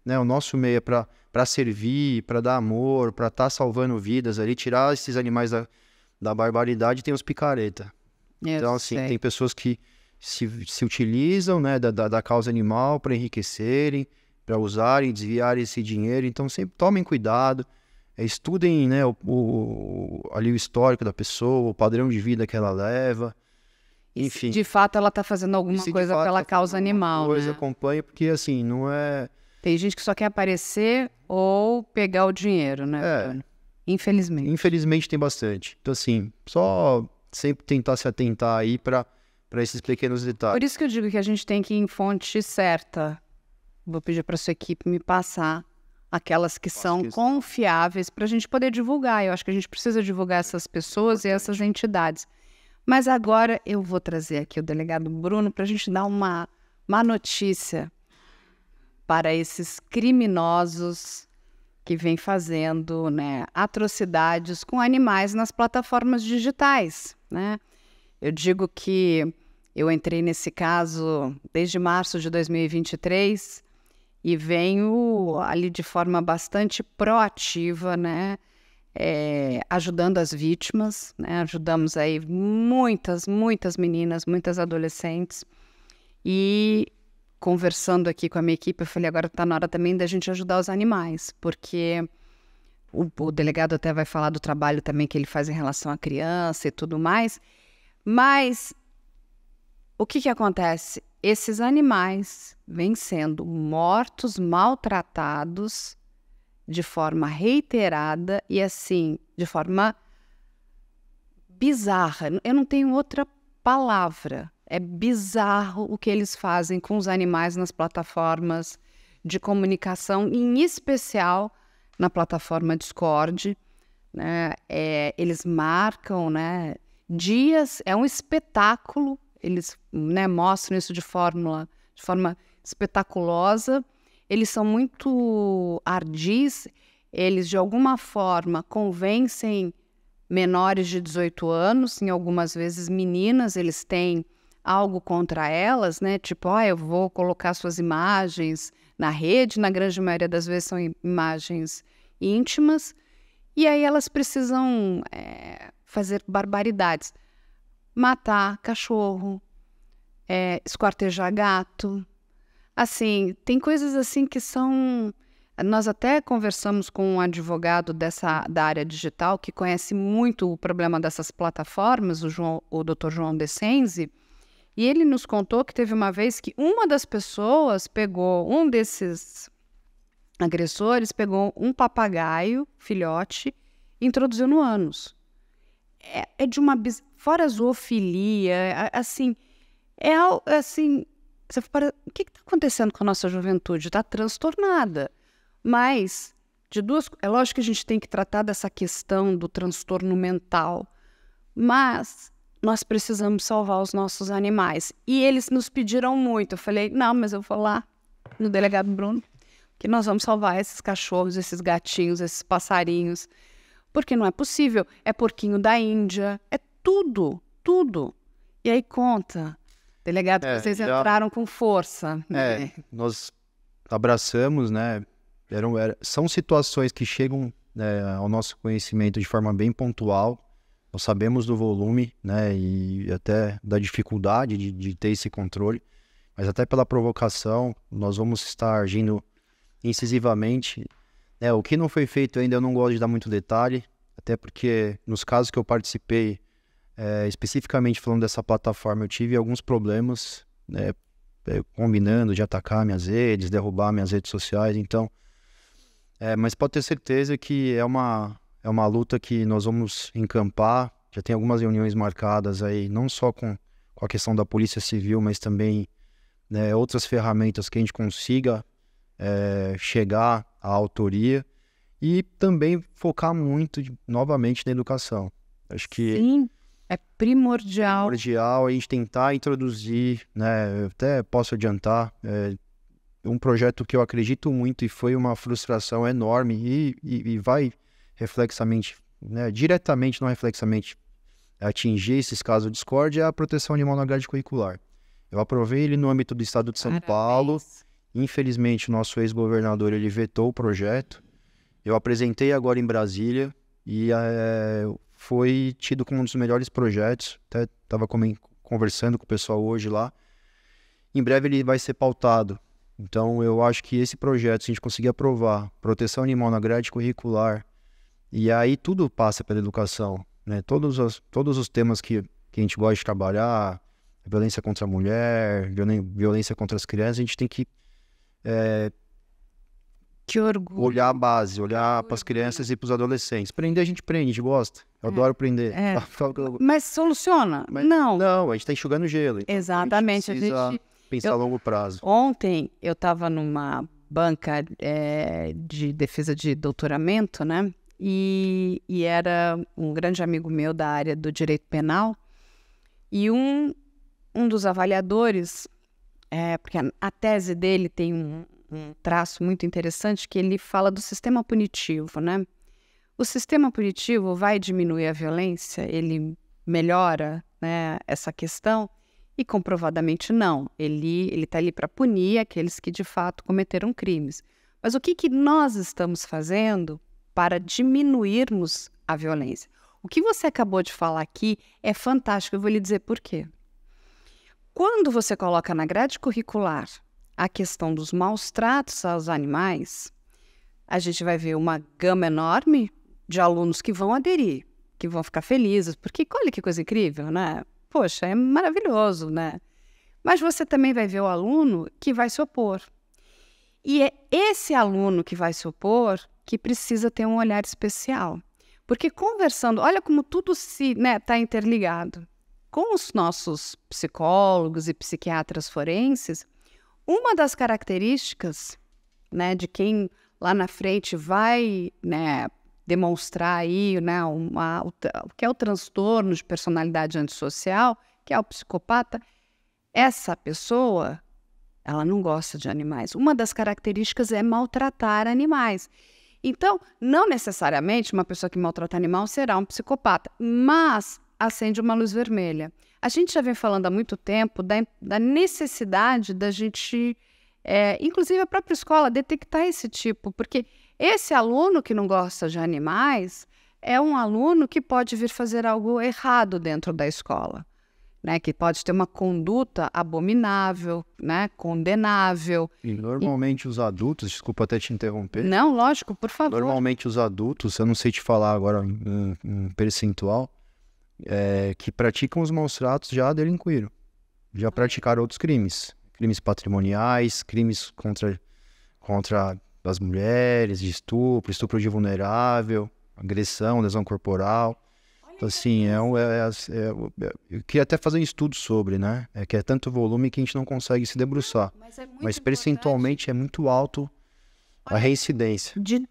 Né, o nosso meio é para servir, para dar amor, para estar tá salvando vidas ali, tirar esses animais da, da barbaridade, tem os picareta. Eu então, assim, sei. tem pessoas que se, se utilizam né, da, da, da causa animal para enriquecerem, para usarem, desviar esse dinheiro. Então sempre tomem cuidado, é, estudem né, o, o, ali o histórico da pessoa, o padrão de vida que ela leva. Enfim. De fato, ela está fazendo alguma coisa pela tá causa animal. Coisa né? acompanha, porque assim, não é. Tem gente que só quer aparecer ou pegar o dinheiro, né? É. Infelizmente. Infelizmente tem bastante. Então, assim, só sempre tentar se atentar aí para esses pequenos detalhes. Por isso que eu digo que a gente tem que ir em fonte certa Vou pedir para sua equipe me passar aquelas que Posso são que confiáveis para a gente poder divulgar. Eu acho que a gente precisa divulgar essas é pessoas e essas entidades. Mas agora eu vou trazer aqui o delegado Bruno para a gente dar uma má notícia para esses criminosos que vêm fazendo né, atrocidades com animais nas plataformas digitais. Né? Eu digo que eu entrei nesse caso desde março de 2023 e venho ali de forma bastante proativa, né? É, ajudando as vítimas, né? ajudamos aí muitas, muitas meninas, muitas adolescentes e conversando aqui com a minha equipe, eu falei agora está na hora também da gente ajudar os animais, porque o, o delegado até vai falar do trabalho também que ele faz em relação à criança e tudo mais, mas o que, que acontece? Esses animais vêm sendo mortos, maltratados de forma reiterada e assim, de forma bizarra. Eu não tenho outra palavra. É bizarro o que eles fazem com os animais nas plataformas de comunicação, em especial na plataforma Discord. Né? É, eles marcam né, dias, é um espetáculo eles né, mostram isso de, fórmula, de forma espetaculosa. Eles são muito ardis, eles de alguma forma convencem menores de 18 anos, em algumas vezes meninas, eles têm algo contra elas, né? Tipo, ah, eu vou colocar suas imagens na rede, na grande maioria das vezes são imagens íntimas, e aí elas precisam é, fazer barbaridades matar cachorro, é, esquartejar gato. Assim, tem coisas assim que são. Nós até conversamos com um advogado dessa, da área digital que conhece muito o problema dessas plataformas, o, João, o Dr. João Decenzi, e ele nos contou que teve uma vez que uma das pessoas pegou, um desses agressores pegou um papagaio, filhote, e introduziu no ânus. É, é de uma fora a zoofilia, assim, é assim, você fala, o que está acontecendo com a nossa juventude? Está transtornada. Mas, de duas, é lógico que a gente tem que tratar dessa questão do transtorno mental, mas nós precisamos salvar os nossos animais. E eles nos pediram muito. Eu falei, não, mas eu vou lá no delegado Bruno, que nós vamos salvar esses cachorros, esses gatinhos, esses passarinhos. Porque não é possível. É porquinho da Índia, é tudo, tudo. E aí conta, delegado, é, vocês já... entraram com força. Né? É, nós abraçamos, né? Eram, era, são situações que chegam né, ao nosso conhecimento de forma bem pontual. Nós sabemos do volume, né? E até da dificuldade de, de ter esse controle. Mas até pela provocação, nós vamos estar agindo incisivamente. É, o que não foi feito ainda, eu não gosto de dar muito detalhe, até porque nos casos que eu participei, é, especificamente falando dessa plataforma, eu tive alguns problemas, né, é, combinando de atacar minhas redes, derrubar minhas redes sociais, então. É, mas pode ter certeza que é uma, é uma luta que nós vamos encampar. Já tem algumas reuniões marcadas aí, não só com, com a questão da Polícia Civil, mas também né, outras ferramentas que a gente consiga é, chegar à autoria e também focar muito novamente na educação. Acho que Sim. É primordial. Primordial a gente tentar introduzir, né? Eu até posso adiantar, é, um projeto que eu acredito muito e foi uma frustração enorme e, e, e vai reflexamente, né? diretamente, não reflexamente, atingir esses casos de discórdia é a proteção animal na grade curricular. Eu aprovei ele no âmbito do Estado de São Parabéns. Paulo. Infelizmente, o nosso ex-governador ele vetou o projeto. Eu apresentei agora em Brasília e é, foi tido como um dos melhores projetos. Até estava conversando com o pessoal hoje lá. Em breve ele vai ser pautado. Então eu acho que esse projeto, se a gente conseguir aprovar proteção animal na grade curricular, e aí tudo passa pela educação, né? Todos os, todos os temas que, que a gente gosta de trabalhar, violência contra a mulher, violência contra as crianças, a gente tem que é, que orgulho. olhar a base, olhar para as crianças e para os adolescentes. Prender a gente prende, a gente gosta. Eu adoro aprender. É. é. [laughs] Mas soluciona? Mas, não. Não, a gente está enxugando gelo. Então Exatamente. A gente precisa a gente... pensar eu... a longo prazo. Ontem eu estava numa banca é, de defesa de doutoramento, né? E, e era um grande amigo meu da área do direito penal. E um, um dos avaliadores, é, porque a, a tese dele tem um, um traço muito interessante que ele fala do sistema punitivo, né? O sistema punitivo vai diminuir a violência? Ele melhora né, essa questão? E comprovadamente não. Ele está ali para punir aqueles que de fato cometeram crimes. Mas o que, que nós estamos fazendo para diminuirmos a violência? O que você acabou de falar aqui é fantástico. Eu vou lhe dizer por quê. Quando você coloca na grade curricular a questão dos maus tratos aos animais, a gente vai ver uma gama enorme de alunos que vão aderir, que vão ficar felizes, porque olha que coisa incrível, né? Poxa, é maravilhoso, né? Mas você também vai ver o aluno que vai se opor. E é esse aluno que vai se opor que precisa ter um olhar especial. Porque conversando, olha como tudo se está né, tá interligado. Com os nossos psicólogos e psiquiatras forenses, uma das características né, de quem lá na frente vai né, demonstrar aí né, uma, o, o que é o transtorno de personalidade antissocial, que é o psicopata, essa pessoa ela não gosta de animais. Uma das características é maltratar animais. Então, não necessariamente uma pessoa que maltrata animal será um psicopata, mas acende uma luz vermelha. A gente já vem falando há muito tempo da, da necessidade da gente, é, inclusive a própria escola, detectar esse tipo, porque esse aluno que não gosta de animais é um aluno que pode vir fazer algo errado dentro da escola, né? Que pode ter uma conduta abominável, né? Condenável. E normalmente e... os adultos, desculpa até te interromper. Não, lógico, por favor. Normalmente os adultos, eu não sei te falar agora um, percentual, é, que praticam os maus tratos já delinquiram, já praticaram outros crimes, crimes patrimoniais, crimes contra contra das mulheres, de estupro, estupro de vulnerável, agressão, lesão corporal. Então, assim, é, um, é, é, é, é, eu queria até fazer um estudo sobre, né? É que é tanto volume que a gente não consegue se debruçar. Mas, é Mas percentualmente importante. é muito alto a reincidência. De,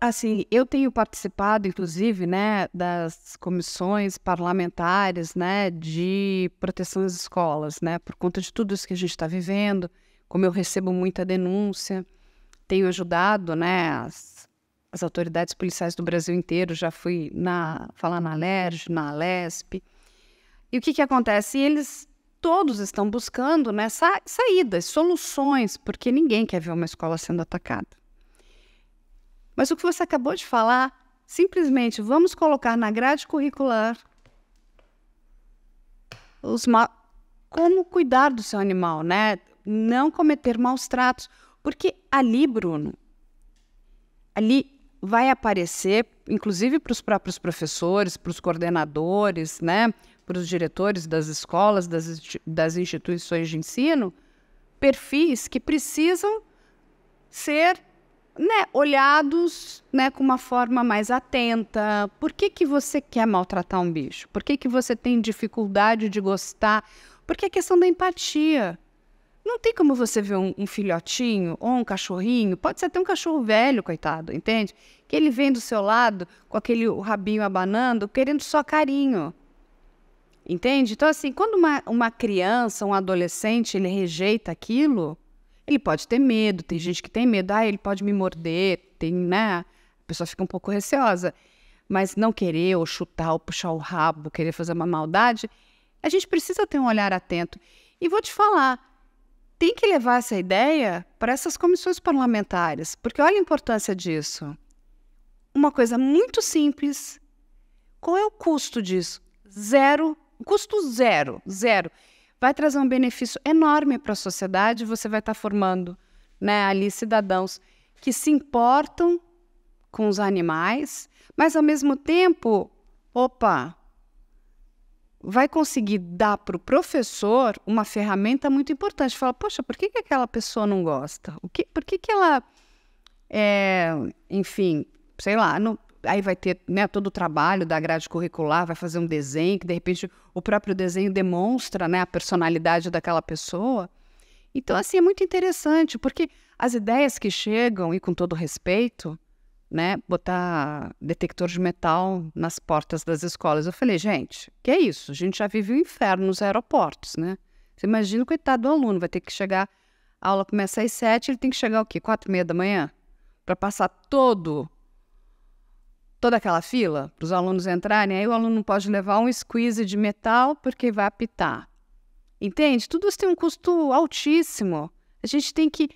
assim, eu tenho participado, inclusive, né, das comissões parlamentares, né, de proteção às escolas, né, por conta de tudo isso que a gente está vivendo, como eu recebo muita denúncia tenho ajudado, né, as, as autoridades policiais do Brasil inteiro, já fui na, falar na LERJ, na LESP. E o que, que acontece? Eles todos estão buscando né, sa saídas, soluções, porque ninguém quer ver uma escola sendo atacada. Mas o que você acabou de falar, simplesmente vamos colocar na grade curricular como cuidar do seu animal, né? Não cometer maus tratos. Porque ali, Bruno, ali vai aparecer, inclusive para os próprios professores, para os coordenadores, né, para os diretores das escolas, das, das instituições de ensino, perfis que precisam ser né, olhados né, com uma forma mais atenta. Por que, que você quer maltratar um bicho? Por que, que você tem dificuldade de gostar? Porque é questão da empatia. Não tem como você ver um, um, filhotinho ou um cachorrinho, pode ser até um cachorro velho, coitado, entende? Que ele vem do seu lado com aquele rabinho abanando, querendo só carinho. Entende? Então, assim, quando uma, uma criança, um adolescente, ele rejeita aquilo, ele pode ter medo, tem gente que tem medo, ah, ele pode me morder, tem, né? A pessoa fica um pouco receosa. Mas não querer, ou chutar, ou puxar o rabo, querer fazer uma maldade, a gente precisa ter um olhar atento. E vou te falar, tem que levar essa ideia para essas comissões parlamentares, porque olha a importância disso. Uma coisa muito simples. Qual é o custo disso? Zero, custo zero, zero. Vai trazer um benefício enorme para a sociedade. Você vai estar tá formando, né, ali cidadãos que se importam com os animais, mas ao mesmo tempo, opa, vai conseguir dar para o professor uma ferramenta muito importante. Fala, poxa, por que, que aquela pessoa não gosta? O que, por que, que ela, é, enfim, sei lá, não, aí vai ter né, todo o trabalho da grade curricular, vai fazer um desenho que de repente o próprio desenho demonstra né, a personalidade daquela pessoa. Então, assim, é muito interessante, porque as ideias que chegam, e com todo respeito, né, botar detector de metal nas portas das escolas. Eu falei, gente, que é isso? A gente já vive o um inferno nos aeroportos, né? Você imagina o coitado do aluno, vai ter que chegar, a aula começa às sete, ele tem que chegar o quê? Quatro e meia da manhã? Para passar todo toda aquela fila para os alunos entrarem, aí o aluno não pode levar um squeeze de metal porque vai apitar. Entende? Tudo isso tem um custo altíssimo. A gente tem que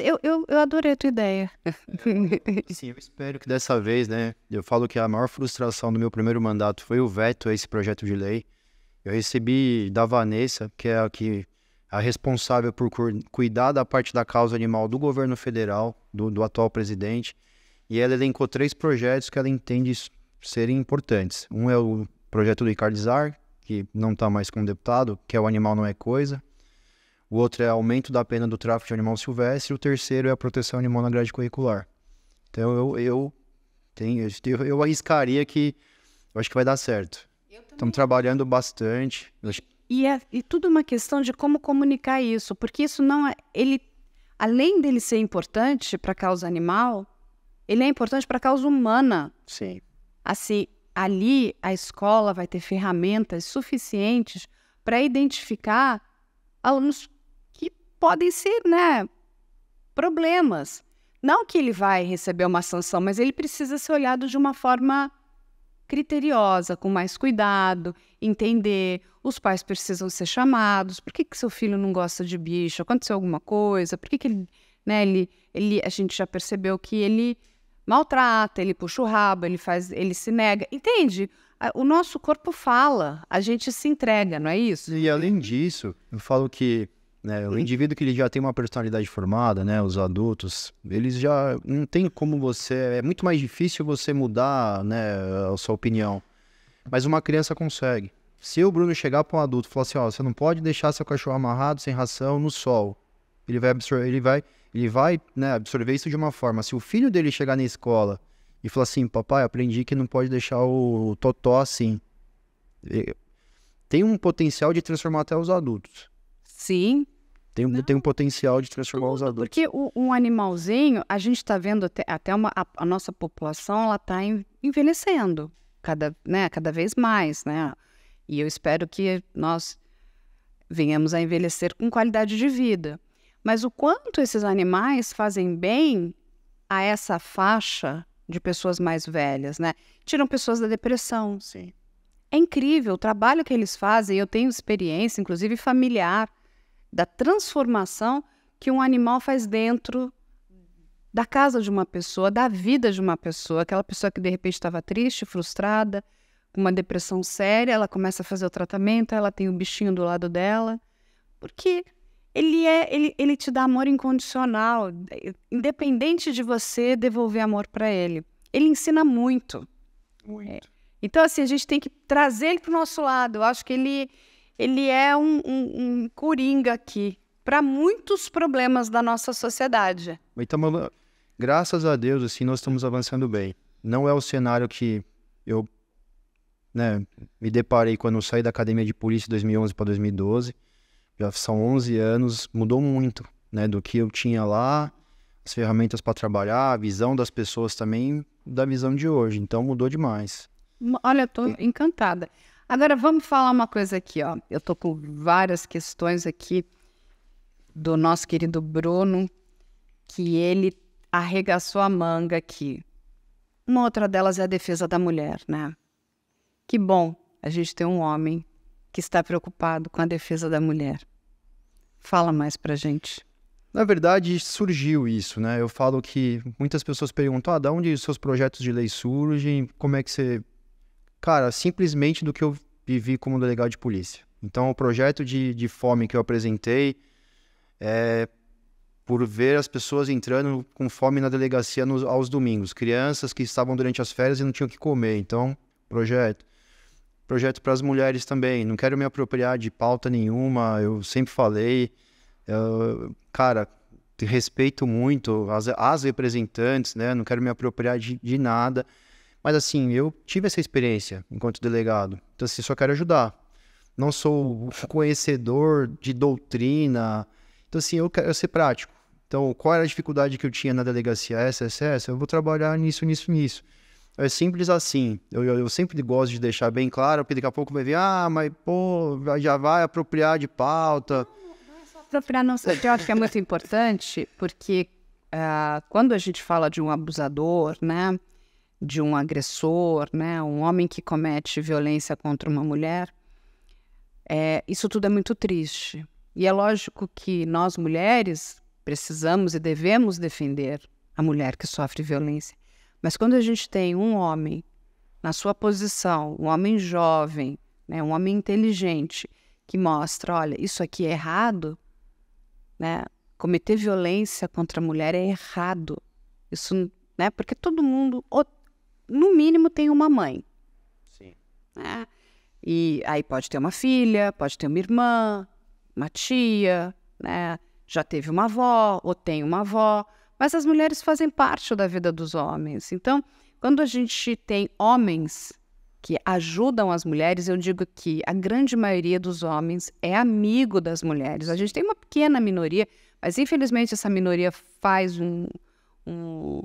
eu, eu, eu adorei a tua ideia. [laughs] Sim, eu espero que dessa vez, né? Eu falo que a maior frustração do meu primeiro mandato foi o veto a esse projeto de lei. Eu recebi da Vanessa, que é a, que, a responsável por cuidar da parte da causa animal do governo federal, do, do atual presidente, e ela elencou três projetos que ela entende serem importantes. Um é o projeto do Icardizar, que não está mais com o deputado, que é o Animal Não É Coisa o outro é aumento da pena do tráfico de animal silvestre, o terceiro é a proteção animal na grade curricular. Então eu, eu, tenho, eu, eu arriscaria que eu acho que vai dar certo. Estamos trabalhando bastante. E, é, e tudo uma questão de como comunicar isso, porque isso não é. Ele, além dele ser importante para a causa animal, ele é importante para a causa humana. Sim. Assim, ali a escola vai ter ferramentas suficientes para identificar alunos podem ser, né, problemas. Não que ele vai receber uma sanção, mas ele precisa ser olhado de uma forma criteriosa, com mais cuidado, entender. Os pais precisam ser chamados. Por que, que seu filho não gosta de bicho? Aconteceu alguma coisa? Por que, que ele, né, ele, ele. A gente já percebeu que ele maltrata, ele puxa o rabo, ele faz, ele se nega. Entende? O nosso corpo fala, a gente se entrega, não é isso? E além disso, eu falo que né? O indivíduo que ele já tem uma personalidade formada, né? Os adultos, eles já não tem como você. É muito mais difícil você mudar, né? A sua opinião. Mas uma criança consegue. Se o Bruno chegar para um adulto e falar assim, ó, você não pode deixar seu cachorro amarrado sem ração no sol. Ele vai absorver, ele vai, ele vai, né, absorver isso de uma forma. Se o filho dele chegar na escola e falar assim, papai, aprendi que não pode deixar o totó assim. Tem um potencial de transformar até os adultos. Sim, tem, não. tem um potencial de transformar os adultos. Porque o, um animalzinho, a gente está vendo até, até uma, a, a, nossa população, ela está envelhecendo cada, né, cada vez mais, né? E eu espero que nós venhamos a envelhecer com qualidade de vida. Mas o quanto esses animais fazem bem a essa faixa de pessoas mais velhas, né? Tiram pessoas da depressão. Sim. É incrível o trabalho que eles fazem. Eu tenho experiência, inclusive familiar, da transformação que um animal faz dentro da casa de uma pessoa, da vida de uma pessoa. Aquela pessoa que de repente estava triste, frustrada, com uma depressão séria, ela começa a fazer o tratamento, ela tem o um bichinho do lado dela, porque ele é, ele, ele te dá amor incondicional, independente de você devolver amor para ele. Ele ensina muito. Muito. É. Então, assim, a gente tem que trazer ele para o nosso lado. Eu acho que ele, ele é um, um, um coringa aqui para muitos problemas da nossa sociedade. Então, graças a Deus, assim, nós estamos avançando bem. Não é o cenário que eu né, me deparei quando saí da academia de polícia de 2011 para 2012. Já são 11 anos, mudou muito, né, do que eu tinha lá, as ferramentas para trabalhar, a visão das pessoas também da visão de hoje. Então mudou demais. Olha, estou encantada. Agora vamos falar uma coisa aqui, ó. Eu tô com várias questões aqui do nosso querido Bruno, que ele arregaçou a manga aqui. Uma outra delas é a defesa da mulher, né? Que bom a gente ter um homem que está preocupado com a defesa da mulher. Fala mais pra gente. Na verdade, surgiu isso, né? Eu falo que muitas pessoas perguntam: ah, de onde seus projetos de lei surgem? Como é que você Cara, simplesmente do que eu vivi como delegado de polícia. Então, o projeto de, de fome que eu apresentei é por ver as pessoas entrando com fome na delegacia nos, aos domingos. Crianças que estavam durante as férias e não tinham o que comer. Então, projeto. Projeto para as mulheres também. Não quero me apropriar de pauta nenhuma. Eu sempre falei. Eu, cara, respeito muito as, as representantes, né? Não quero me apropriar de, de nada. Mas assim, eu tive essa experiência enquanto delegado. Então, assim, só quero ajudar. Não sou uhum. [laughs] conhecedor de doutrina. Então, assim, eu quero ser prático. Então, qual era a dificuldade que eu tinha na delegacia? SSS, Eu vou trabalhar nisso, nisso, nisso. É simples assim. Eu, eu, eu, sempre gosto de deixar bem claro, porque daqui a pouco vai vir, ah, mas pô, já vai apropriar de pauta. É apropriar, não. Eu acho que é muito importante, porque uh, quando a gente fala de um abusador, né? de um agressor, né, um homem que comete violência contra uma mulher, é, isso tudo é muito triste. E é lógico que nós mulheres precisamos e devemos defender a mulher que sofre violência. Mas quando a gente tem um homem na sua posição, um homem jovem, né, um homem inteligente, que mostra, olha, isso aqui é errado, né? Cometer violência contra a mulher é errado. Isso, né? Porque todo mundo no mínimo, tem uma mãe. Sim. Né? E aí pode ter uma filha, pode ter uma irmã, uma tia, né? Já teve uma avó ou tem uma avó. Mas as mulheres fazem parte da vida dos homens. Então, quando a gente tem homens que ajudam as mulheres, eu digo que a grande maioria dos homens é amigo das mulheres. A gente tem uma pequena minoria, mas infelizmente essa minoria faz um, um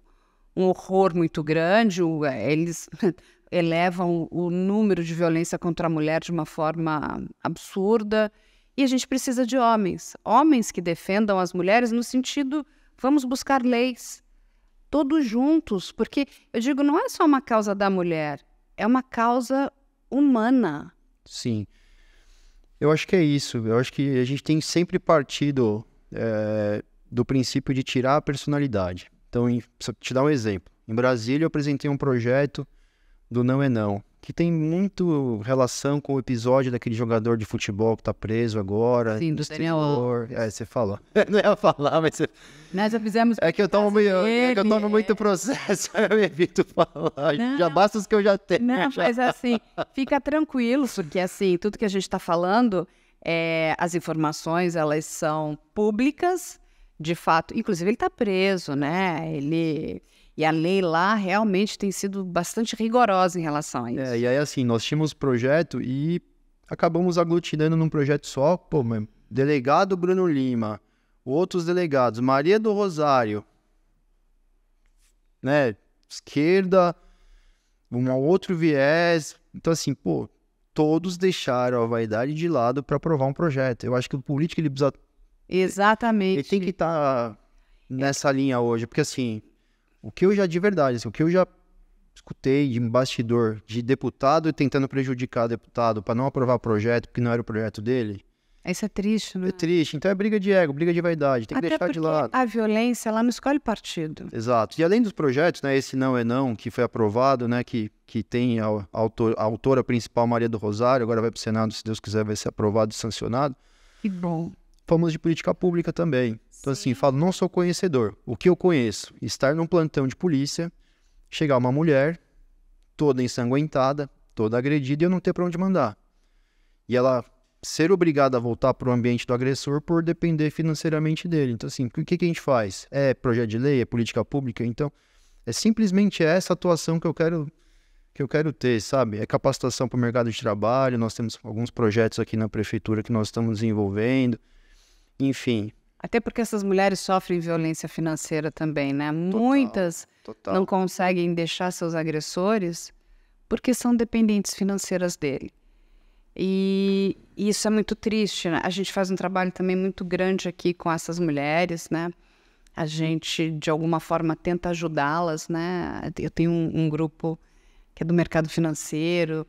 um horror muito grande, eh, eles [laughs] elevam o número de violência contra a mulher de uma forma absurda. E a gente precisa de homens, homens que defendam as mulheres no sentido, vamos buscar leis, todos juntos, porque eu digo, não é só uma causa da mulher, é uma causa humana. Sim. Eu acho que é isso. Eu acho que a gente tem sempre partido é, do princípio de tirar a personalidade. Então, em, te dar um exemplo. Em Brasília, eu apresentei um projeto do Não é Não, que tem muito relação com o episódio daquele jogador de futebol que tá preso agora. Sim, do Daniel É, você falou. [laughs] Não ia falar, mas Nós já fizemos... É que eu tomo, meio, é que eu tomo muito processo, [laughs] eu evito falar. Não, já basta os que eu já tenho. Não, já. mas assim, fica tranquilo, porque assim, tudo que a gente tá falando, é, as informações, elas são públicas, de fato. Inclusive, ele está preso, né? Ele. E a lei lá realmente tem sido bastante rigorosa em relação a é, isso. É, e aí, assim, nós tínhamos projeto e acabamos aglutinando num projeto só, pô, meu, delegado Bruno Lima, outros delegados, Maria do Rosário, né? Esquerda, um outro viés. Então, assim, pô, todos deixaram a vaidade de lado para aprovar um projeto. Eu acho que o político ele precisa Exatamente. Ele tem que estar tá nessa linha hoje, porque assim, o que eu já de verdade, assim, o que eu já escutei de bastidor de deputado tentando prejudicar deputado para não aprovar o projeto, porque não era o projeto dele. Isso é triste, não é? É triste. Então é briga de ego, briga de vaidade. Tem que Até deixar de lado. A violência, ela não escolhe partido. Exato. E além dos projetos, né? Esse Não é Não, que foi aprovado, né? Que, que tem a, a, autor, a autora principal, Maria do Rosário, agora vai para o Senado, se Deus quiser, vai ser aprovado e sancionado. Que bom falamos de política pública também. Então, assim, Sim. assim, falo, não sou conhecedor. O que eu conheço? Estar num plantão de polícia, chegar uma mulher, toda ensanguentada, toda agredida, e eu não ter para onde mandar. E ela ser obrigada a voltar para o ambiente do agressor por depender financeiramente dele. Então, assim, o que, que a gente faz? É projeto de lei? É política pública? Então, é simplesmente essa atuação que eu quero que eu quero ter, sabe? É capacitação para o mercado de trabalho. Nós temos alguns projetos aqui na prefeitura que nós estamos desenvolvendo enfim. Até porque essas mulheres sofrem violência financeira também, né? Total, Muitas total. não conseguem deixar seus agressores porque são dependentes financeiras dele. E isso é muito triste. Né? A gente faz um trabalho também muito grande aqui com essas mulheres, né? A gente, de alguma forma, tenta ajudá-las, né? Eu tenho um, um grupo que é do mercado financeiro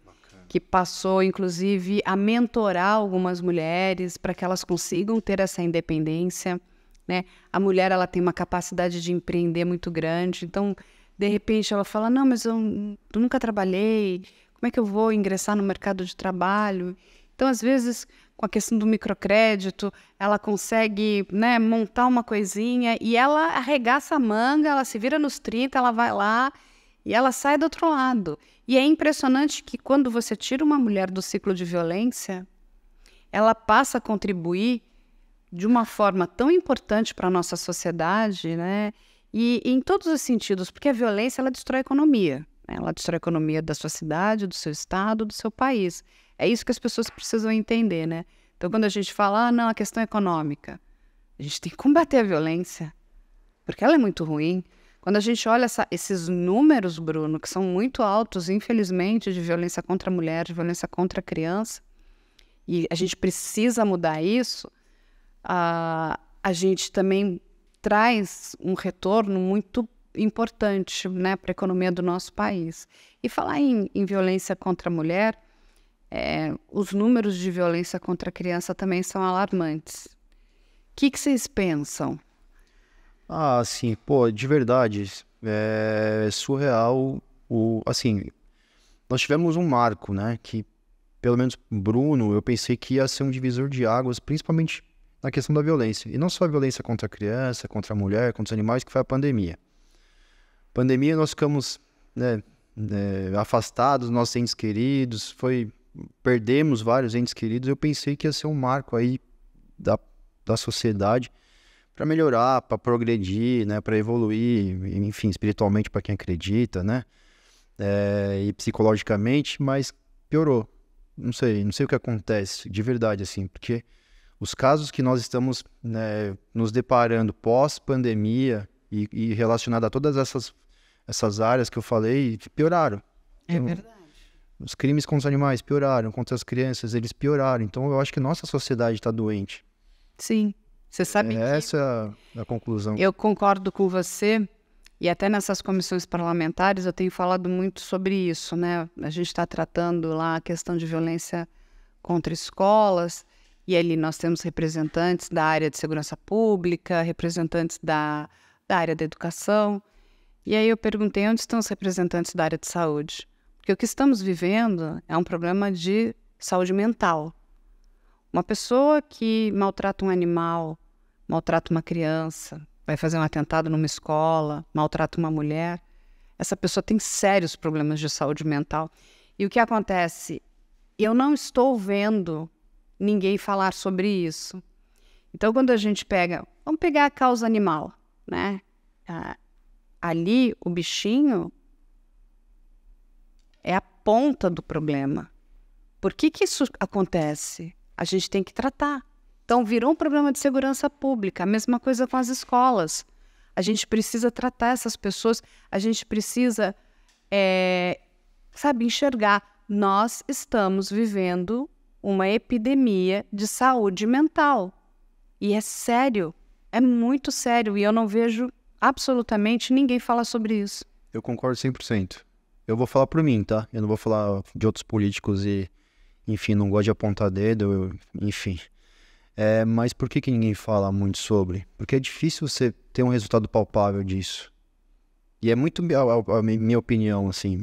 que passou, inclusive, a mentorar algumas mulheres para que elas consigam ter essa independência. Né? A mulher ela tem uma capacidade de empreender muito grande, então de repente ela fala: não, mas eu nunca trabalhei. Como é que eu vou ingressar no mercado de trabalho? Então, às vezes, com a questão do microcrédito, ela consegue né, montar uma coisinha e ela arregaça a manga, ela se vira nos 30, ela vai lá e ela sai do outro lado. E é impressionante que quando você tira uma mulher do ciclo de violência, ela passa a contribuir de uma forma tão importante para a nossa sociedade, né? E, e, em todos os sentidos, porque a violência ela destrói a economia. Né? Ela destrói a economia da sua cidade, do seu estado, do seu país. É isso que as pessoas precisam entender, né? Então, quando a gente fala, ah, não, a questão é econômica, a gente tem que combater a violência, porque ela é muito ruim. Quando a gente olha essa, esses números, Bruno, que são muito altos, infelizmente, de violência contra a mulher, de violência contra a criança, e a gente precisa mudar isso, a, a gente também traz um retorno muito importante né, para a economia do nosso país. E falar em, em violência contra a mulher, é, os números de violência contra a criança também são alarmantes. O que, que vocês pensam? Ah, assim, pô, de verdade, é surreal o. Assim, nós tivemos um marco, né? Que, pelo menos Bruno, eu pensei que ia ser um divisor de águas, principalmente na questão da violência. E não só a violência contra a criança, contra a mulher, contra os animais, que foi a pandemia. Pandemia, nós ficamos né, é, afastados, nossos entes queridos, foi perdemos vários entes queridos. Eu pensei que ia ser um marco aí da, da sociedade para melhorar, para progredir, né, para evoluir, enfim, espiritualmente para quem acredita, né, é, e psicologicamente, mas piorou. Não sei, não sei o que acontece de verdade assim, porque os casos que nós estamos né, nos deparando pós pandemia e, e relacionado a todas essas essas áreas que eu falei pioraram. É então, verdade. Os crimes contra os animais pioraram, contra as crianças eles pioraram. Então eu acho que nossa sociedade está doente. Sim. Você sabe é, Essa é a conclusão. Eu concordo com você. E até nessas comissões parlamentares eu tenho falado muito sobre isso, né? A gente está tratando lá a questão de violência contra escolas, e ali nós temos representantes da área de segurança pública, representantes da, da área da educação. E aí eu perguntei onde estão os representantes da área de saúde. Porque o que estamos vivendo é um problema de saúde mental. Uma pessoa que maltrata um animal, maltrata uma criança, vai fazer um atentado numa escola, maltrata uma mulher, essa pessoa tem sérios problemas de saúde mental. E o que acontece? Eu não estou vendo ninguém falar sobre isso. Então, quando a gente pega, vamos pegar a causa animal, né? Ah, ali, o bichinho é a ponta do problema. Por que, que isso acontece? A gente tem que tratar. Então, virou um problema de segurança pública. A mesma coisa com as escolas. A gente precisa tratar essas pessoas, a gente precisa, é, sabe, enxergar. Nós estamos vivendo uma epidemia de saúde mental. E é sério, é muito sério. E eu não vejo absolutamente ninguém falar sobre isso. Eu concordo 100%. Eu vou falar por mim, tá? Eu não vou falar de outros políticos e, enfim, não gosto de apontar dedo, eu, enfim. É, mas por que, que ninguém fala muito sobre? Porque é difícil você ter um resultado palpável disso. E é muito a, a, a minha opinião, assim.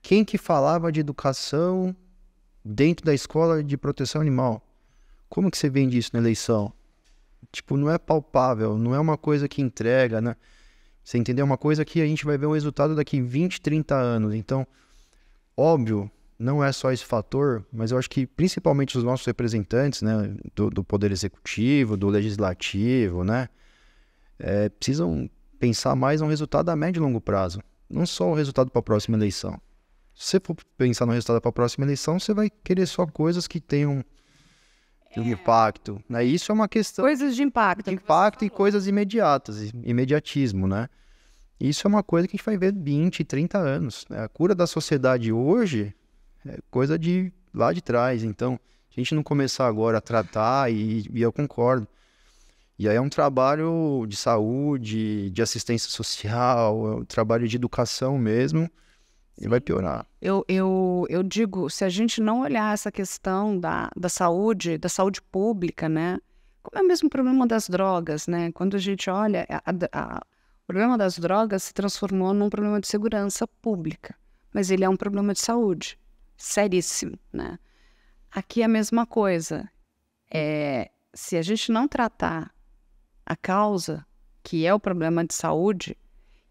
Quem que falava de educação dentro da escola de proteção animal? Como que você vende isso na eleição? Tipo, não é palpável, não é uma coisa que entrega, né? Você entendeu? É uma coisa que a gente vai ver um resultado daqui 20, 30 anos. Então, óbvio não é só esse fator, mas eu acho que principalmente os nossos representantes, né, do, do poder executivo, do legislativo, né, é, precisam pensar mais no resultado a médio e longo prazo, não só o resultado para a próxima eleição. Se você for pensar no resultado para a próxima eleição, você vai querer só coisas que tenham é. impacto, né? Isso é uma questão coisas de impacto, de impacto e coisas imediatas, imediatismo, né? Isso é uma coisa que a gente vai ver 20, 30 anos. Né? A cura da sociedade hoje é coisa de lá de trás. Então, a gente não começar agora a tratar, e, e eu concordo. E aí é um trabalho de saúde, de assistência social, é um trabalho de educação mesmo, e vai piorar. Eu, eu, eu digo, se a gente não olhar essa questão da, da saúde, da saúde pública, né? Como é o mesmo problema das drogas, né? Quando a gente olha, a, a, o problema das drogas se transformou num problema de segurança pública, mas ele é um problema de saúde seríssimo, né? Aqui é a mesma coisa. É, se a gente não tratar a causa, que é o problema de saúde,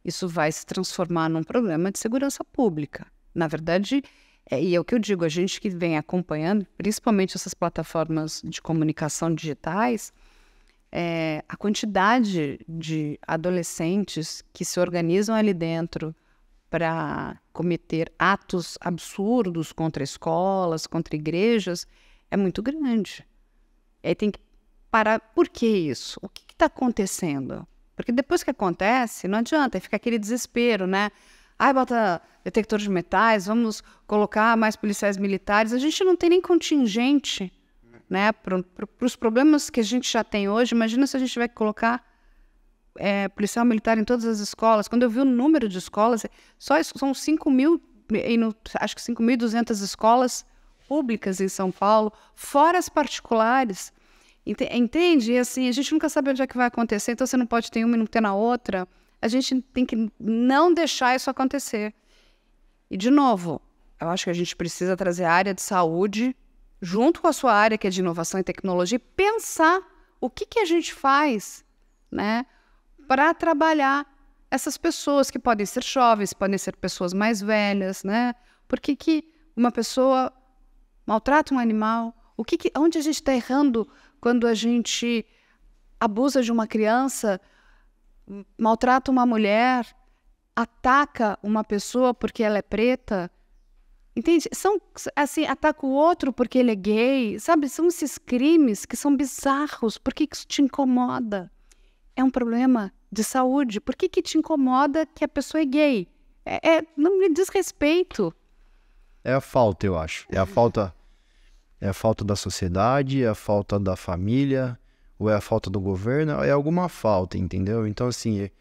isso vai se transformar num problema de segurança pública. Na verdade, é, e é o que eu digo, a gente que vem acompanhando, principalmente essas plataformas de comunicação digitais, é, a quantidade de adolescentes que se organizam ali dentro, para cometer atos absurdos contra escolas, contra igrejas, é muito grande. E aí tem que parar. Por que isso? O que está acontecendo? Porque depois que acontece, não adianta, fica aquele desespero, né? Ai, bota detector de metais, vamos colocar mais policiais militares. A gente não tem nem contingente né, para os problemas que a gente já tem hoje. Imagina se a gente tiver que colocar é, policial militar em todas as escolas. Quando eu vi o número de escolas, só são 5 mil, acho que 5.200 escolas públicas em São Paulo, fora as particulares. Entende? E assim, a gente nunca sabe onde é que vai acontecer, então você não pode ter uma e não ter na outra. A gente tem que não deixar isso acontecer. E, de novo, eu acho que a gente precisa trazer a área de saúde junto com a sua área, que é de inovação e tecnologia, e pensar o que, que a gente faz, né? para trabalhar essas pessoas que podem ser jovens, podem ser pessoas mais velhas, né? Por que, que uma pessoa maltrata um animal? O que, que onde a gente está errando quando a gente abusa de uma criança, maltrata uma mulher, ataca uma pessoa porque ela é preta? Entende? São assim, ataca o outro porque ele é gay, sabe? São esses crimes que são bizarros. Por que, que isso te incomoda? É um problema de saúde? Por que, que te incomoda que a pessoa é gay? É, é, não me diz respeito. É a falta, eu acho. É a falta. É a falta da sociedade, é a falta da família, ou é a falta do governo, é alguma falta, entendeu? Então, assim, é,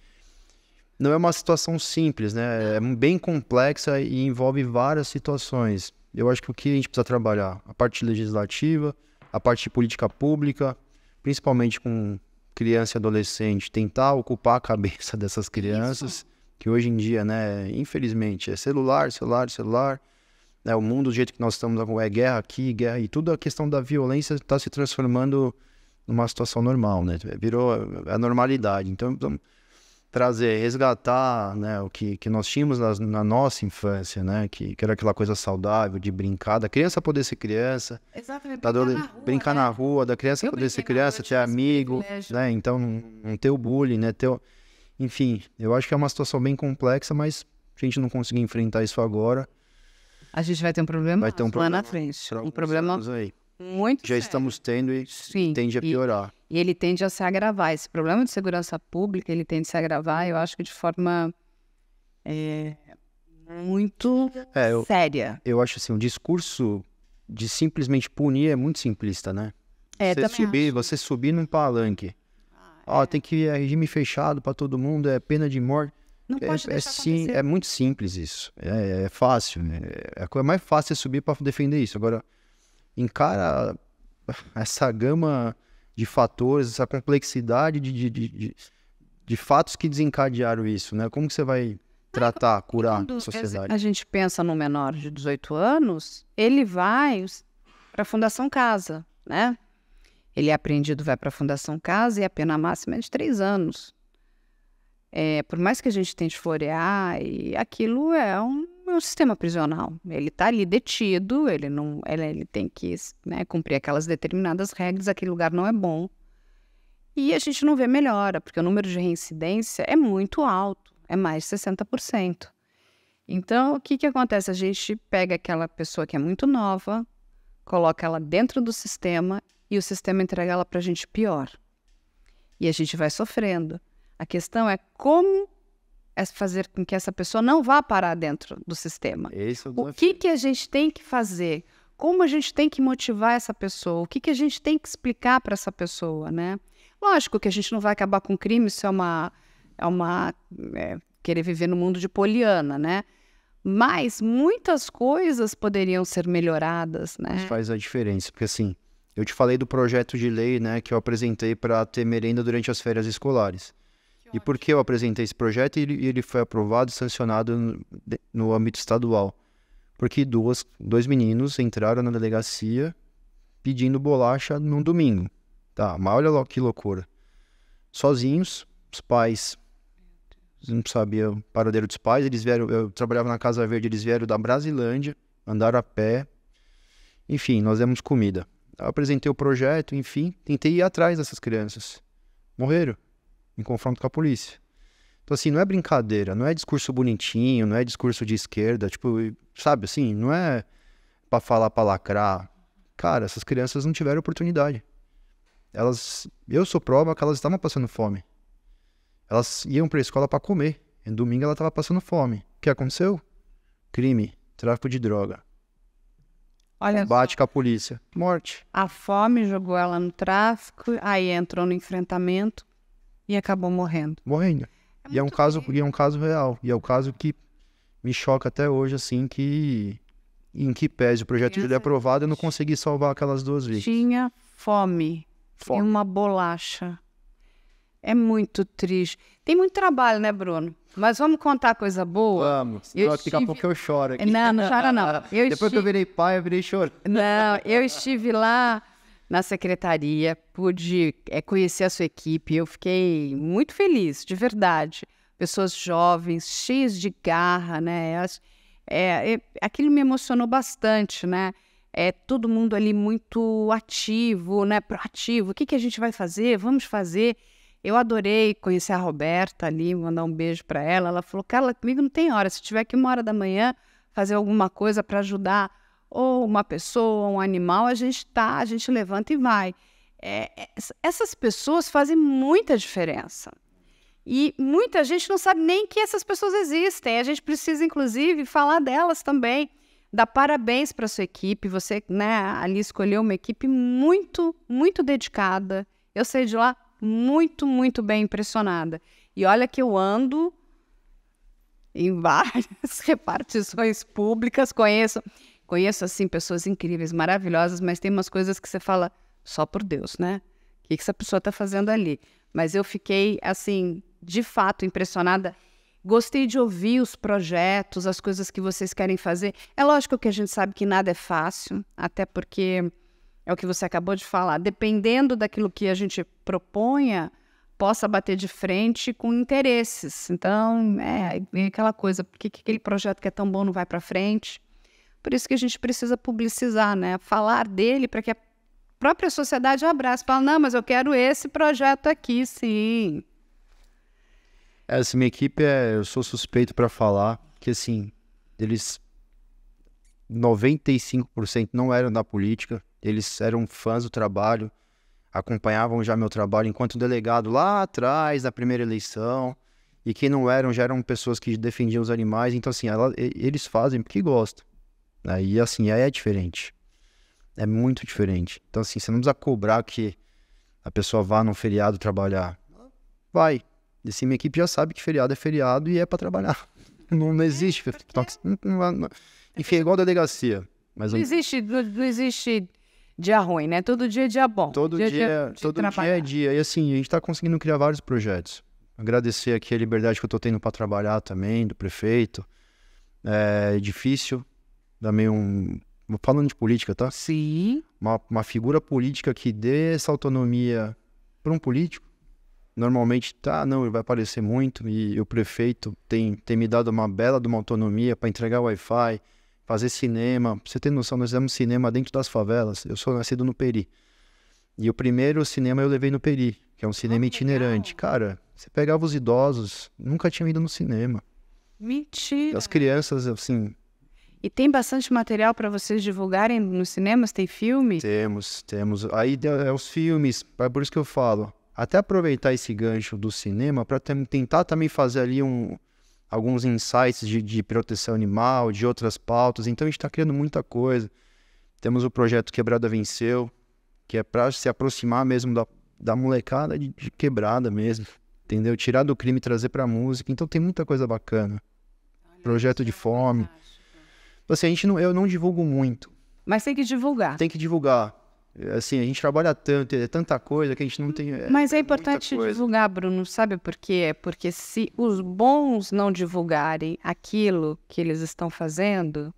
não é uma situação simples, né? É bem complexa e envolve várias situações. Eu acho que o que a gente precisa trabalhar? A parte legislativa, a parte de política pública, principalmente com criança e adolescente, tentar ocupar a cabeça [laughs] dessas crianças, Isso. que hoje em dia, né, infelizmente, é celular, celular, celular. Né, o mundo do jeito que nós estamos é guerra aqui, guerra e tudo a questão da violência está se transformando numa situação normal, né? Virou a normalidade. Então, então trazer, resgatar né, o que, que nós tínhamos na, na nossa infância, né, que, que, era aquela coisa saudável, de brincar, da criança poder ser criança. Exatamente, brincar, na, rua, brincar né? na rua, da criança eu poder ser criança, ter amigo, né, então não ter o bullying, né, ter o... Enfim, eu acho que é uma situação bem complexa, mas a gente não conseguir enfrentar isso agora. A gente vai ter um problema, vai ter um problema lá na frente. Um problema aí. Muito Já sério. estamos tendo e Sim, tende a piorar. E, e ele tende a se agravar. Esse problema de segurança pública, ele tende a se agravar, eu acho que de forma é, muito é, eu, séria. Eu acho assim, o um discurso de simplesmente punir é muito simplista, né? É, você subir, acho. você subir num palanque. Ah, Ó, ah, é. tem que ir regime fechado para todo mundo, é pena de morte. Não é, pode é, sim, é muito simples isso. É, é fácil, né? É a coisa mais fácil é subir para defender isso. Agora, encara essa gama de fatores, essa complexidade de, de, de, de, de fatos que desencadearam isso, né? Como que você vai tratar, curar a sociedade? A gente pensa no menor de 18 anos, ele vai para a Fundação Casa, né? Ele é apreendido, vai para a Fundação Casa e a pena máxima é de três anos. É, por mais que a gente tente florear, e aquilo é um um sistema prisional. Ele está ali detido, ele não, ele, ele tem que né, cumprir aquelas determinadas regras, aquele lugar não é bom. E a gente não vê melhora, porque o número de reincidência é muito alto, é mais de 60%. Então, o que, que acontece? A gente pega aquela pessoa que é muito nova, coloca ela dentro do sistema e o sistema entrega ela para a gente pior. E a gente vai sofrendo. A questão é como é fazer com que essa pessoa não vá parar dentro do sistema. Esse é o o que, que a gente tem que fazer? Como a gente tem que motivar essa pessoa? O que, que a gente tem que explicar para essa pessoa, né? Lógico que a gente não vai acabar com crime, isso é uma... É uma é, querer viver no mundo de Poliana, né? Mas muitas coisas poderiam ser melhoradas, né? Isso faz a diferença, porque assim, eu te falei do projeto de lei, né, que eu apresentei para ter merenda durante as férias escolares. E por que eu apresentei esse projeto e ele foi aprovado e sancionado no âmbito estadual? Porque duas, dois meninos entraram na delegacia pedindo bolacha num domingo. Tá, mas olha que loucura. Sozinhos, os pais não sabia o paradeiro dos pais, eles vieram, eu trabalhava na Casa Verde, eles vieram da Brasilândia, andaram a pé. Enfim, nós demos comida. Eu apresentei o projeto, enfim, tentei ir atrás dessas crianças. Morreram em confronto com a polícia. Então, assim, não é brincadeira, não é discurso bonitinho, não é discurso de esquerda, tipo, sabe, assim, não é para falar para lacrar. Cara, essas crianças não tiveram oportunidade. Elas, eu sou prova que elas estavam passando fome. Elas iam para a escola para comer. Em domingo ela estava passando fome. O que aconteceu? Crime, tráfico de droga. Olha Bate com a polícia. Morte. A fome jogou ela no tráfico, aí entrou no enfrentamento, e acabou morrendo. Morrendo. É e é um caso, e é um caso real. E é o um caso que me choca até hoje, assim, que em que pese o projeto de dele aprovado, eu não consegui salvar aquelas duas vezes. Tinha fome, fome. e uma bolacha. É muito triste. Tem muito trabalho, né, Bruno? Mas vamos contar coisa boa? Vamos. Eu estive... Daqui a pouco eu choro aqui. Não, não chora não. [laughs] Eu Depois estive... que eu virei pai, eu virei choro. Não, eu estive lá na secretaria, pude é, conhecer a sua equipe. Eu fiquei muito feliz, de verdade. Pessoas jovens, cheias de garra, né? é, é, aquilo me emocionou bastante, né? É, todo mundo ali muito ativo, né? Proativo. O que, que a gente vai fazer? Vamos fazer. Eu adorei conhecer a Roberta ali, mandar um beijo para ela. Ela falou: Carla, comigo não tem hora. Se tiver aqui uma hora da manhã, fazer alguma coisa para ajudar ou uma pessoa, um animal, a gente tá, a gente levanta e vai. É, é essas pessoas fazem muita diferença. E muita gente não sabe nem que essas pessoas existem. A gente precisa, inclusive, falar delas também. Dar parabéns para sua equipe. Você, né, ali escolheu uma equipe muito, muito dedicada. Eu saí de lá muito, muito bem impressionada. E olha que eu ando em [laughs] várias repartições públicas, conheço Conheço, assim, pessoas incríveis, maravilhosas, mas tem umas coisas que você fala só por Deus, né? O que, essa pessoa está fazendo ali? Mas eu fiquei, assim, de fato impressionada. Gostei de ouvir os projetos, as coisas que vocês querem fazer. É lógico que a gente sabe que nada é fácil, até porque é o que você acabou de falar. Dependendo daquilo que a gente proponha, possa bater de frente com interesses. Então, é, é aquela coisa, por que aquele projeto que é tão bom não vai para frente? Por isso que a gente precisa publicizar, né? Falar dele para que a própria sociedade abrace. Fala, não, mas eu quero esse projeto aqui, sim. Essa é, assim, minha equipe, é, eu sou suspeito para falar que, assim, eles 95% não eram da política, eles eram fãs do trabalho, acompanhavam já meu trabalho enquanto delegado lá atrás, na primeira eleição, e quem não eram já eram pessoas que defendiam os animais, então assim, ela, eles fazem porque gostam. Aí, assim, aí é diferente. É muito diferente. Então, assim, você não precisa cobrar que a pessoa vá num feriado trabalhar. Vai. E assim, minha equipe já sabe que feriado é feriado e é para trabalhar. [laughs] Não, não existe. É, então, não, é Enfim, é igual delegacia. Mas não, existe, não existe dia ruim, né? Todo dia é dia bom. Todo dia, dia é, todo dia é dia. E assim, a gente está conseguindo criar vários projetos. Agradecer aqui a liberdade que eu estou tendo para trabalhar também, do prefeito. É difícil, também um. Falando de política, tá? Sim. Uma, uma figura política que dê essa autonomia para um político, normalmente, tá, não, ele vai aparecer muito e o prefeito tem, tem me dado uma bela de uma autonomia para entregar Wi-Fi, fazer cinema. Pra você tem noção, nós fizemos cinema dentro das favelas. Eu sou nascido no Peri. E o primeiro cinema eu levei no Peri, que é um cinema oh, itinerante. Legal. Cara, você pegava os idosos, nunca tinha ido no cinema. Mentira! As crianças, assim, e tem bastante material para vocês divulgarem nos cinemas? Tem filme? Temos, temos. Aí é os filmes, é por isso que eu falo. Até aproveitar esse gancho do cinema para tentar também fazer ali um, alguns insights de, de proteção animal, de outras pautas. Então a gente está criando muita coisa. Temos o projeto Quebrada Venceu, que é para se aproximar mesmo da, da molecada de, de quebrada mesmo, entendeu? Tirar do crime e trazer para música. Então tem muita coisa bacana. Olha projeto de é fome. Assim, a gente não, eu não divulgo muito. Mas tem que divulgar. Tem que divulgar. Assim, a gente trabalha tanto, é tanta coisa que a gente não tem. É, Mas é, é importante divulgar, Bruno, sabe por quê? Porque se os bons não divulgarem aquilo que eles estão fazendo,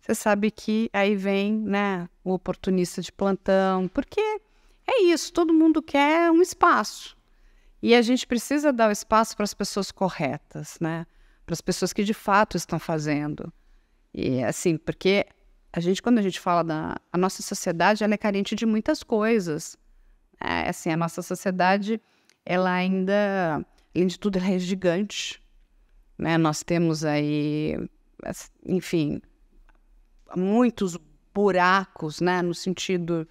você sabe que aí vem, né, o oportunista de plantão, porque é isso, todo mundo quer um espaço. E a gente precisa dar o espaço para as pessoas corretas, né? Para as pessoas que de fato estão fazendo. E assim, porque a gente, quando a gente fala da a nossa sociedade, ela é carente de muitas coisas. É, assim, a nossa sociedade, ela ainda, além de tudo, ela é gigante. Né? Nós temos aí, enfim, muitos buracos, né? No sentido,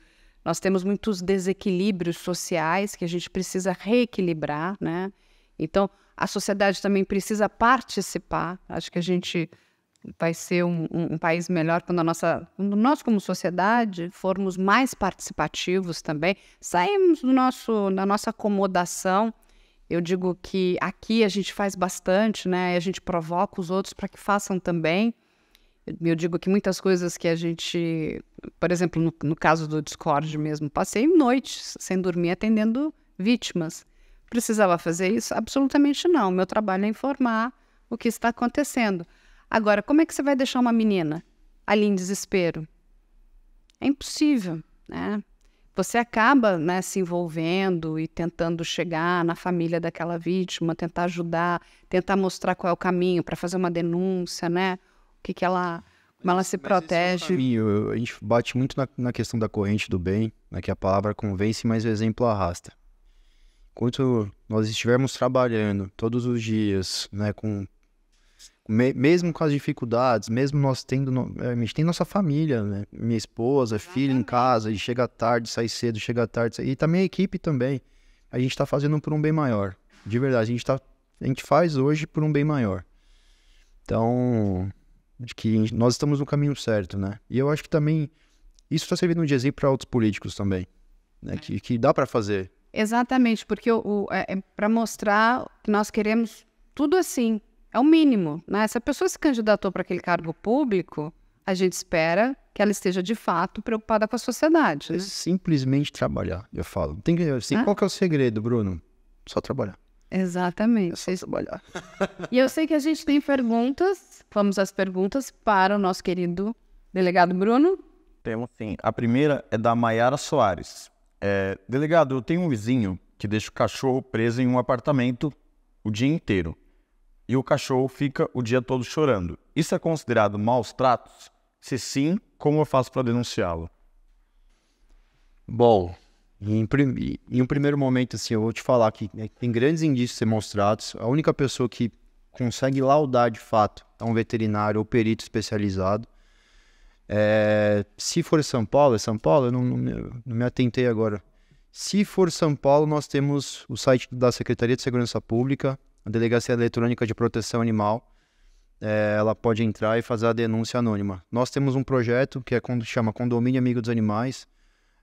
nós temos muitos desequilíbrios sociais que a gente precisa reequilibrar, né? Então, a sociedade também precisa participar. Acho que a gente vai ser um, um, um, país melhor quando a nossa, quando nós como sociedade formos mais participativos também, saímos do nosso, da nossa acomodação. Eu digo que aqui a gente faz bastante, né? A gente provoca os outros para que façam também. Eu digo que muitas coisas que a gente, por exemplo, no, no caso do Discord mesmo, passei noites sem dormir atendendo vítimas. Precisava fazer isso? Absolutamente não. Meu trabalho é informar o que está acontecendo. Agora, como é que você vai deixar uma menina ali em desespero? É impossível, né? Você acaba né, se envolvendo e tentando chegar na família daquela vítima, tentar ajudar, tentar mostrar qual é o caminho para fazer uma denúncia, né? O que, que ela ela se é mas protege. É a gente bate muito na, na, questão da corrente do bem, né, que a palavra convence, mas o exemplo arrasta. Enquanto nós estivermos trabalhando todos os dias né, com me, mesmo com as dificuldades, mesmo nós tendo. No, é, a gente tem nossa família, né? Minha esposa, filho em casa, e chega tarde, sai cedo, chega tarde. Sai, e também a equipe também. A gente está fazendo por um bem maior. De verdade, a gente, tá, a gente faz hoje por um bem maior. Então, que nós estamos no caminho certo, né? E eu acho que também isso está servindo de exemplo para outros políticos também, né? Que, que dá para fazer. Exatamente, porque o, o é, é para mostrar que nós queremos tudo assim, é o mínimo, né? Se a pessoa se candidatou para aquele cargo público, a gente espera que ela esteja de fato preocupada com a sociedade. É né? simplesmente trabalhar, eu falo. Tem que, assim, ah. Qual que é o segredo, Bruno? Só trabalhar. Exatamente. É só trabalhar. [laughs] E eu sei que a gente tem perguntas. Vamos às perguntas para o nosso querido delegado Bruno. Temos sim. A primeira é da Maiara Soares. É, delegado, eu tenho um vizinho que deixa o cachorro preso em um apartamento o dia inteiro e o cachorro fica o dia todo chorando. Isso é considerado maus tratos? Se sim, como eu faço para denunciá-lo? Bom, em, prim... em, um primeiro momento, assim, eu vou te falar que né, tem grandes indícios demonstrados. A única pessoa que consegue laudar de fato é um veterinário ou perito especializado. É... se for São Paulo, é São Paulo? Eu não, não, não me atentei agora. Se for São Paulo, nós temos o site da Secretaria de Segurança Pública, a Delegacia Eletrônica de Proteção Animal, é, ela pode entrar e fazer a denúncia anônima. Nós temos um projeto que é, chama Condomínio Amigo dos Animais,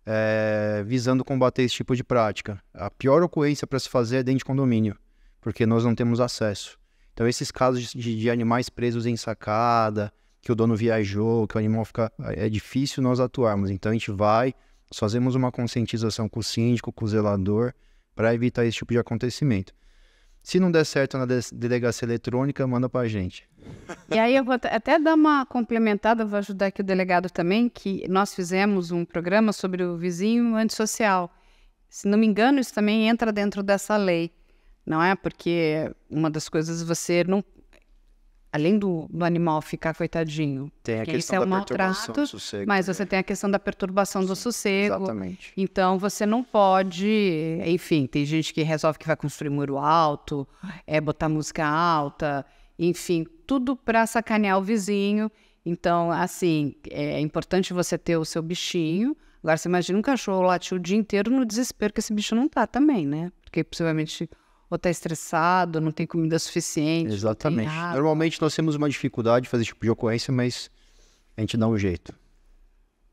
é, visando combater esse tipo de prática. A pior ocorrência para se fazer é dentro de condomínio, porque nós não temos acesso. Então, esses casos de, de animais presos em sacada, que o dono viajou, que o animal fica. É difícil nós atuarmos. Então, a gente vai, fazemos uma conscientização com o síndico, com o zelador, para evitar esse tipo de acontecimento. Se não der certo na delegacia eletrônica, manda para a gente. E aí eu vou até dar uma complementada, vou ajudar aqui o delegado também, que nós fizemos um programa sobre o vizinho antissocial. Se não me engano, isso também entra dentro dessa lei, não é? Porque uma das coisas é você não além do, do, animal ficar coitadinho, tem a isso é um maltrato, sossego, mas né? você é. tem a questão da perturbação Sim, do sossego. Exatamente. Então você não pode, enfim, tem gente que resolve que vai construir muro alto, é botar música alta, enfim, tudo para sacanear o vizinho. Então, assim, é, é importante você ter o seu bichinho. Agora, você imagina um cachorro latir o dia inteiro no desespero que esse bicho não tá também, né? Porque possivelmente ou tá estressado, não tem comida suficiente. Exatamente. Normalmente nós temos uma dificuldade de fazer esse tipo de ocorrência, mas a gente dá um jeito.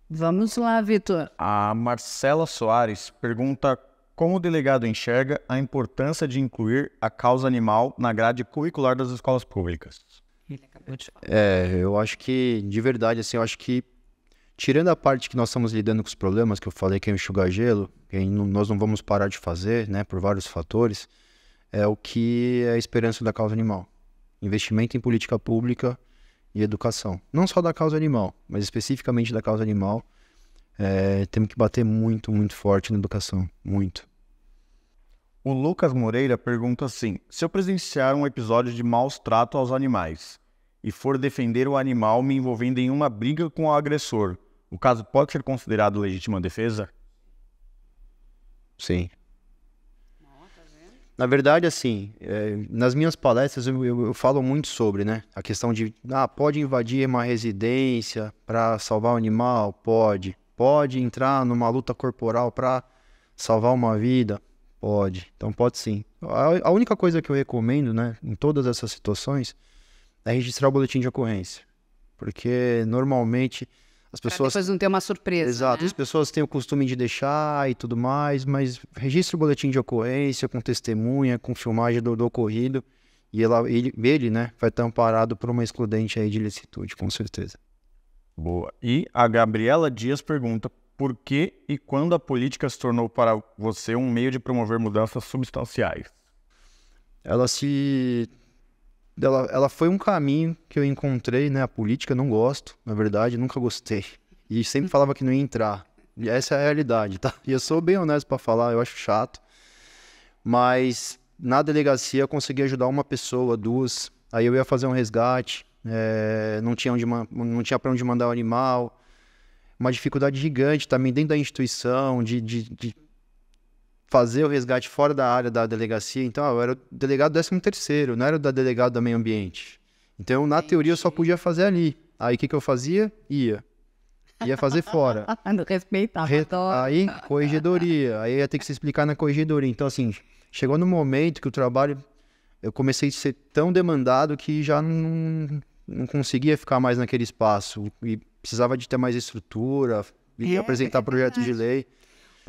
Vamos lá, Vitor. A Marcela Soares pergunta como o delegado enxerga a importância de incluir a causa animal na grade curricular das escolas públicas. É, eu acho que, de verdade, assim, eu acho que, tirando a parte que nós estamos lidando com os problemas, que eu falei que é enxugar gelo, que nós não vamos parar de fazer, né, por vários fatores, é o que é a esperança da causa animal. Investimento em política pública e educação. Não só da causa animal, mas especificamente da causa animal. É, temos que bater muito, muito forte na educação. Muito. O Lucas Moreira pergunta assim: se eu presenciar um episódio de maus trato aos animais e for defender o animal me envolvendo em uma briga com o agressor, o caso pode ser considerado legítima defesa? Sim. Na verdade, assim, é, nas minhas palestras eu, eu, eu, falo muito sobre, né? A questão de, ah, pode invadir uma residência para salvar um animal? Pode. Pode entrar numa luta corporal para salvar uma vida? Pode. Então pode sim. A, a, única coisa que eu recomendo, né, em todas essas situações, é registrar o boletim de ocorrência. Porque normalmente as pessoas. depois não ter uma surpresa. Exato. Né? As pessoas têm o costume de deixar e tudo mais, mas registra o boletim de ocorrência com testemunha, com filmagem do, do ocorrido. E ela, ele, ele, né, vai estar amparado por uma excludente aí de licitude, com certeza. Boa. E a Gabriela Dias pergunta: por que e quando a política se tornou para você um meio de promover mudanças substanciais? Ela se ela, ela foi um caminho que eu encontrei, né? A política não gosto, na verdade, nunca gostei. E sempre falava que não ia entrar. E essa é a realidade, tá? E eu sou bem honesto para falar, eu acho chato. Mas na delegacia eu consegui ajudar uma pessoa, duas. Aí eu ia fazer um resgate, é, não tinha, onde, não tinha pra onde mandar o animal. Uma dificuldade gigante também dentro da instituição, de, de, de fazer o resgate fora da área da delegacia. Então, ah, eu era o delegado 13 terceiro, não era o da delegado do meio ambiente. Então, na teoria, eu só podia fazer ali. Aí, o que, que eu fazia? Ia. Ia fazer fora. [laughs] não respeitava. Re... Aí, corregedoria. Aí, ia ter que se explicar na corregedoria. Então, assim, chegou no momento que o trabalho... Eu comecei a ser tão demandado que já não, não conseguia ficar mais naquele espaço. E precisava de ter mais estrutura, e é, apresentar é projetos de lei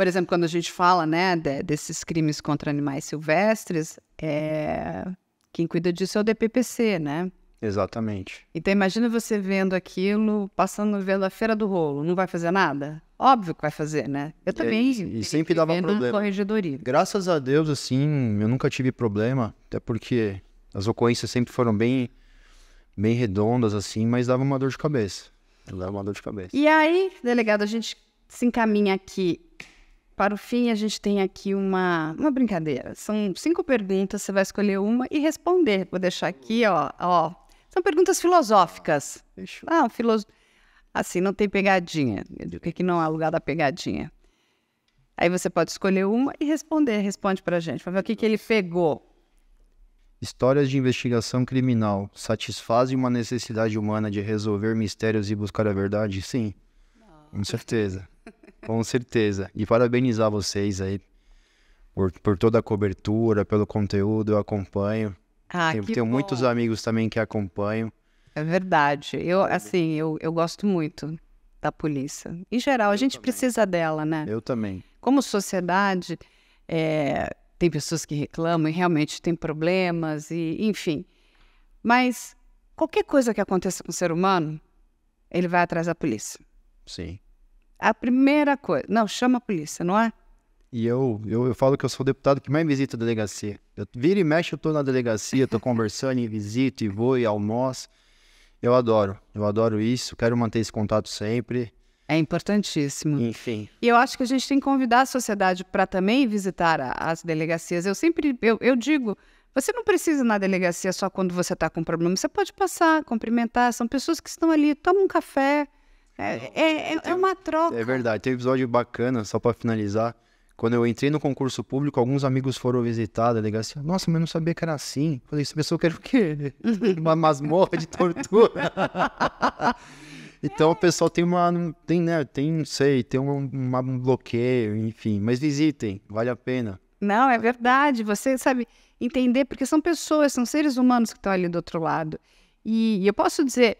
por exemplo, quando a gente fala né, de, desses crimes contra animais silvestres, é, quem cuida disso é o DPPC, né? Exatamente. Então imagina você vendo aquilo, passando vendo a feira do rolo, não vai fazer nada? Óbvio que vai fazer, né? Eu também. E, e sempre dava problema. Corregedoria. Graças a Deus, assim, eu nunca tive problema, até porque as ocorrências sempre foram bem, bem redondas, assim, mas dava uma dor de cabeça. Dava uma dor de cabeça. E aí, delegado, a gente se encaminha aqui para o fim, a gente tem aqui uma, uma brincadeira. São cinco perguntas, você vai escolher uma e responder. Vou deixar aqui, ó. ó. São perguntas filosóficas. Ah, filoso... Assim, não tem pegadinha. Eu digo que não é lugar da pegadinha. Aí você pode escolher uma e responder. Responde para a gente. Vamos ver o que, que ele pegou. Histórias de investigação criminal satisfazem uma necessidade humana de resolver mistérios e buscar a verdade? Sim. Com certeza. [laughs] Com certeza. E parabenizar vocês aí por, por toda a cobertura, pelo conteúdo, eu acompanho. Ah, eu tenho bom. muitos amigos também que acompanham. É verdade. Eu, assim, eu, eu gosto muito da polícia. Em geral, eu a gente também. precisa dela, né? Eu também. Como sociedade, é, tem pessoas que reclamam e realmente tem problemas, e enfim. Mas qualquer coisa que aconteça com o ser humano, ele vai atrás da polícia. Sim. A primeira coisa. Não, chama a polícia, não é? E eu, eu, eu falo que eu sou o deputado que mais visita a delegacia. Eu vira e mexe, eu tô na delegacia, tô conversando e visito, e vou, e almoço. Eu adoro, eu adoro isso, quero manter esse contato sempre. É importantíssimo. Enfim. E eu acho que a gente tem que convidar a sociedade para também visitar a, as delegacias. Eu sempre, eu, eu digo, você não precisa ir na delegacia só quando você está com problema. Você pode passar, cumprimentar. São pessoas que estão ali, toma um café, é, é, é, é, é uma troca. É verdade. Tem um episódio bacana, só para finalizar. Quando eu entrei no concurso público, alguns amigos foram visitar a delegacia. Nossa, mas eu não sabia que era assim. falei, essa pessoa quer o quê? [laughs] Uma masmorra de tortura. [laughs] então, o é. pessoal tem uma. Tem, né? Tem, não sei, tem um, um bloqueio, enfim. Mas visitem, vale a pena. Não, é verdade. Você sabe entender, porque são pessoas, são seres humanos que estão ali do outro lado. E, e eu posso dizer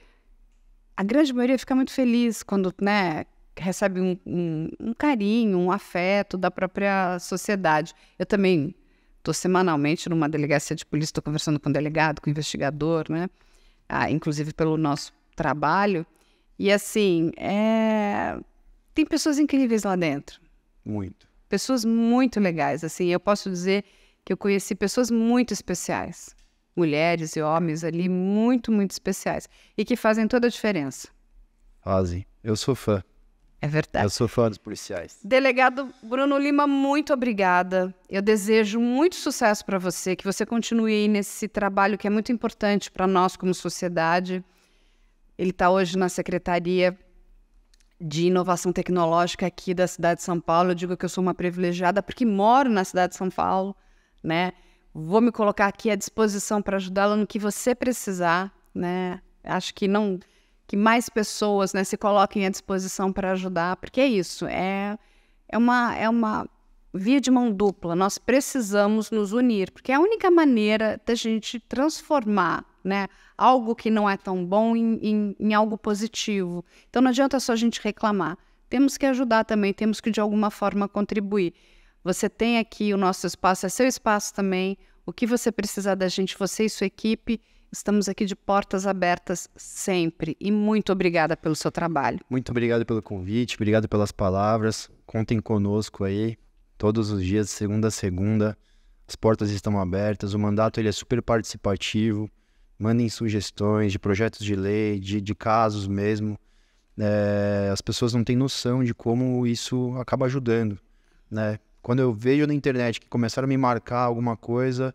a grande maioria fica muito feliz quando, né, recebe um, um, um carinho, um afeto da própria sociedade. Eu também estou semanalmente numa delegacia de polícia, estou conversando com o delegado, com o investigador, né? Ah, inclusive pelo nosso trabalho. E assim, é... tem pessoas incríveis lá dentro. Muito. Pessoas muito legais. Assim, eu posso dizer que eu conheci pessoas muito especiais mulheres e homens ali muito, muito especiais e que fazem toda a diferença. Fazem. Eu sou fã. É verdade. Eu sou fã dos policiais. Delegado Bruno Lima, muito obrigada. Eu desejo muito sucesso para você, que você continue aí nesse trabalho que é muito importante para nós como sociedade. Ele está hoje na Secretaria de Inovação Tecnológica aqui da cidade de São Paulo. Eu digo que eu sou uma privilegiada porque moro na cidade de São Paulo, né? Vou me colocar aqui à disposição para ajudá-la no que você precisar, né? Acho que não que mais pessoas, né, se coloquem à disposição para ajudar, porque é isso, é é uma é uma via de mão dupla. Nós precisamos nos unir, porque é a única maneira da gente transformar né? Algo que não é tão bom em, em, em, algo positivo. Então não adianta só a gente reclamar. Temos que ajudar também, temos que de alguma forma contribuir. Você tem aqui o nosso espaço, é seu espaço também. O que você precisar da gente, você e sua equipe, estamos aqui de portas abertas sempre. E muito obrigada pelo seu trabalho. Muito obrigado pelo convite, obrigado pelas palavras. Contem conosco aí todos os dias, segunda a segunda. As portas estão abertas, o mandato ele é super participativo. Mandem sugestões de projetos de lei, de, de casos mesmo. É, as pessoas não têm noção de como isso acaba ajudando, né? Quando eu vejo na internet que começaram a me marcar alguma coisa,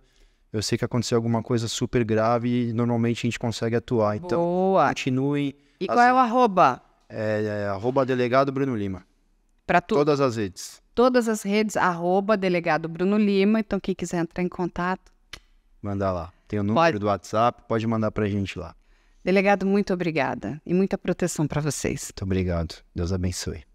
eu sei que aconteceu alguma coisa super grave e normalmente a gente consegue atuar. Então, Boa. continuem. E as... qual é o arroba? É, é, arroba delegado Bruno Lima. Para tu... todas as redes. Todas as redes, arroba delegado Bruno Lima. Então, quem quiser entrar em contato. Mandar lá. Tem o número pode... do WhatsApp, pode mandar para a gente lá. Delegado, muito obrigada e muita proteção para vocês. Muito obrigado. Deus abençoe.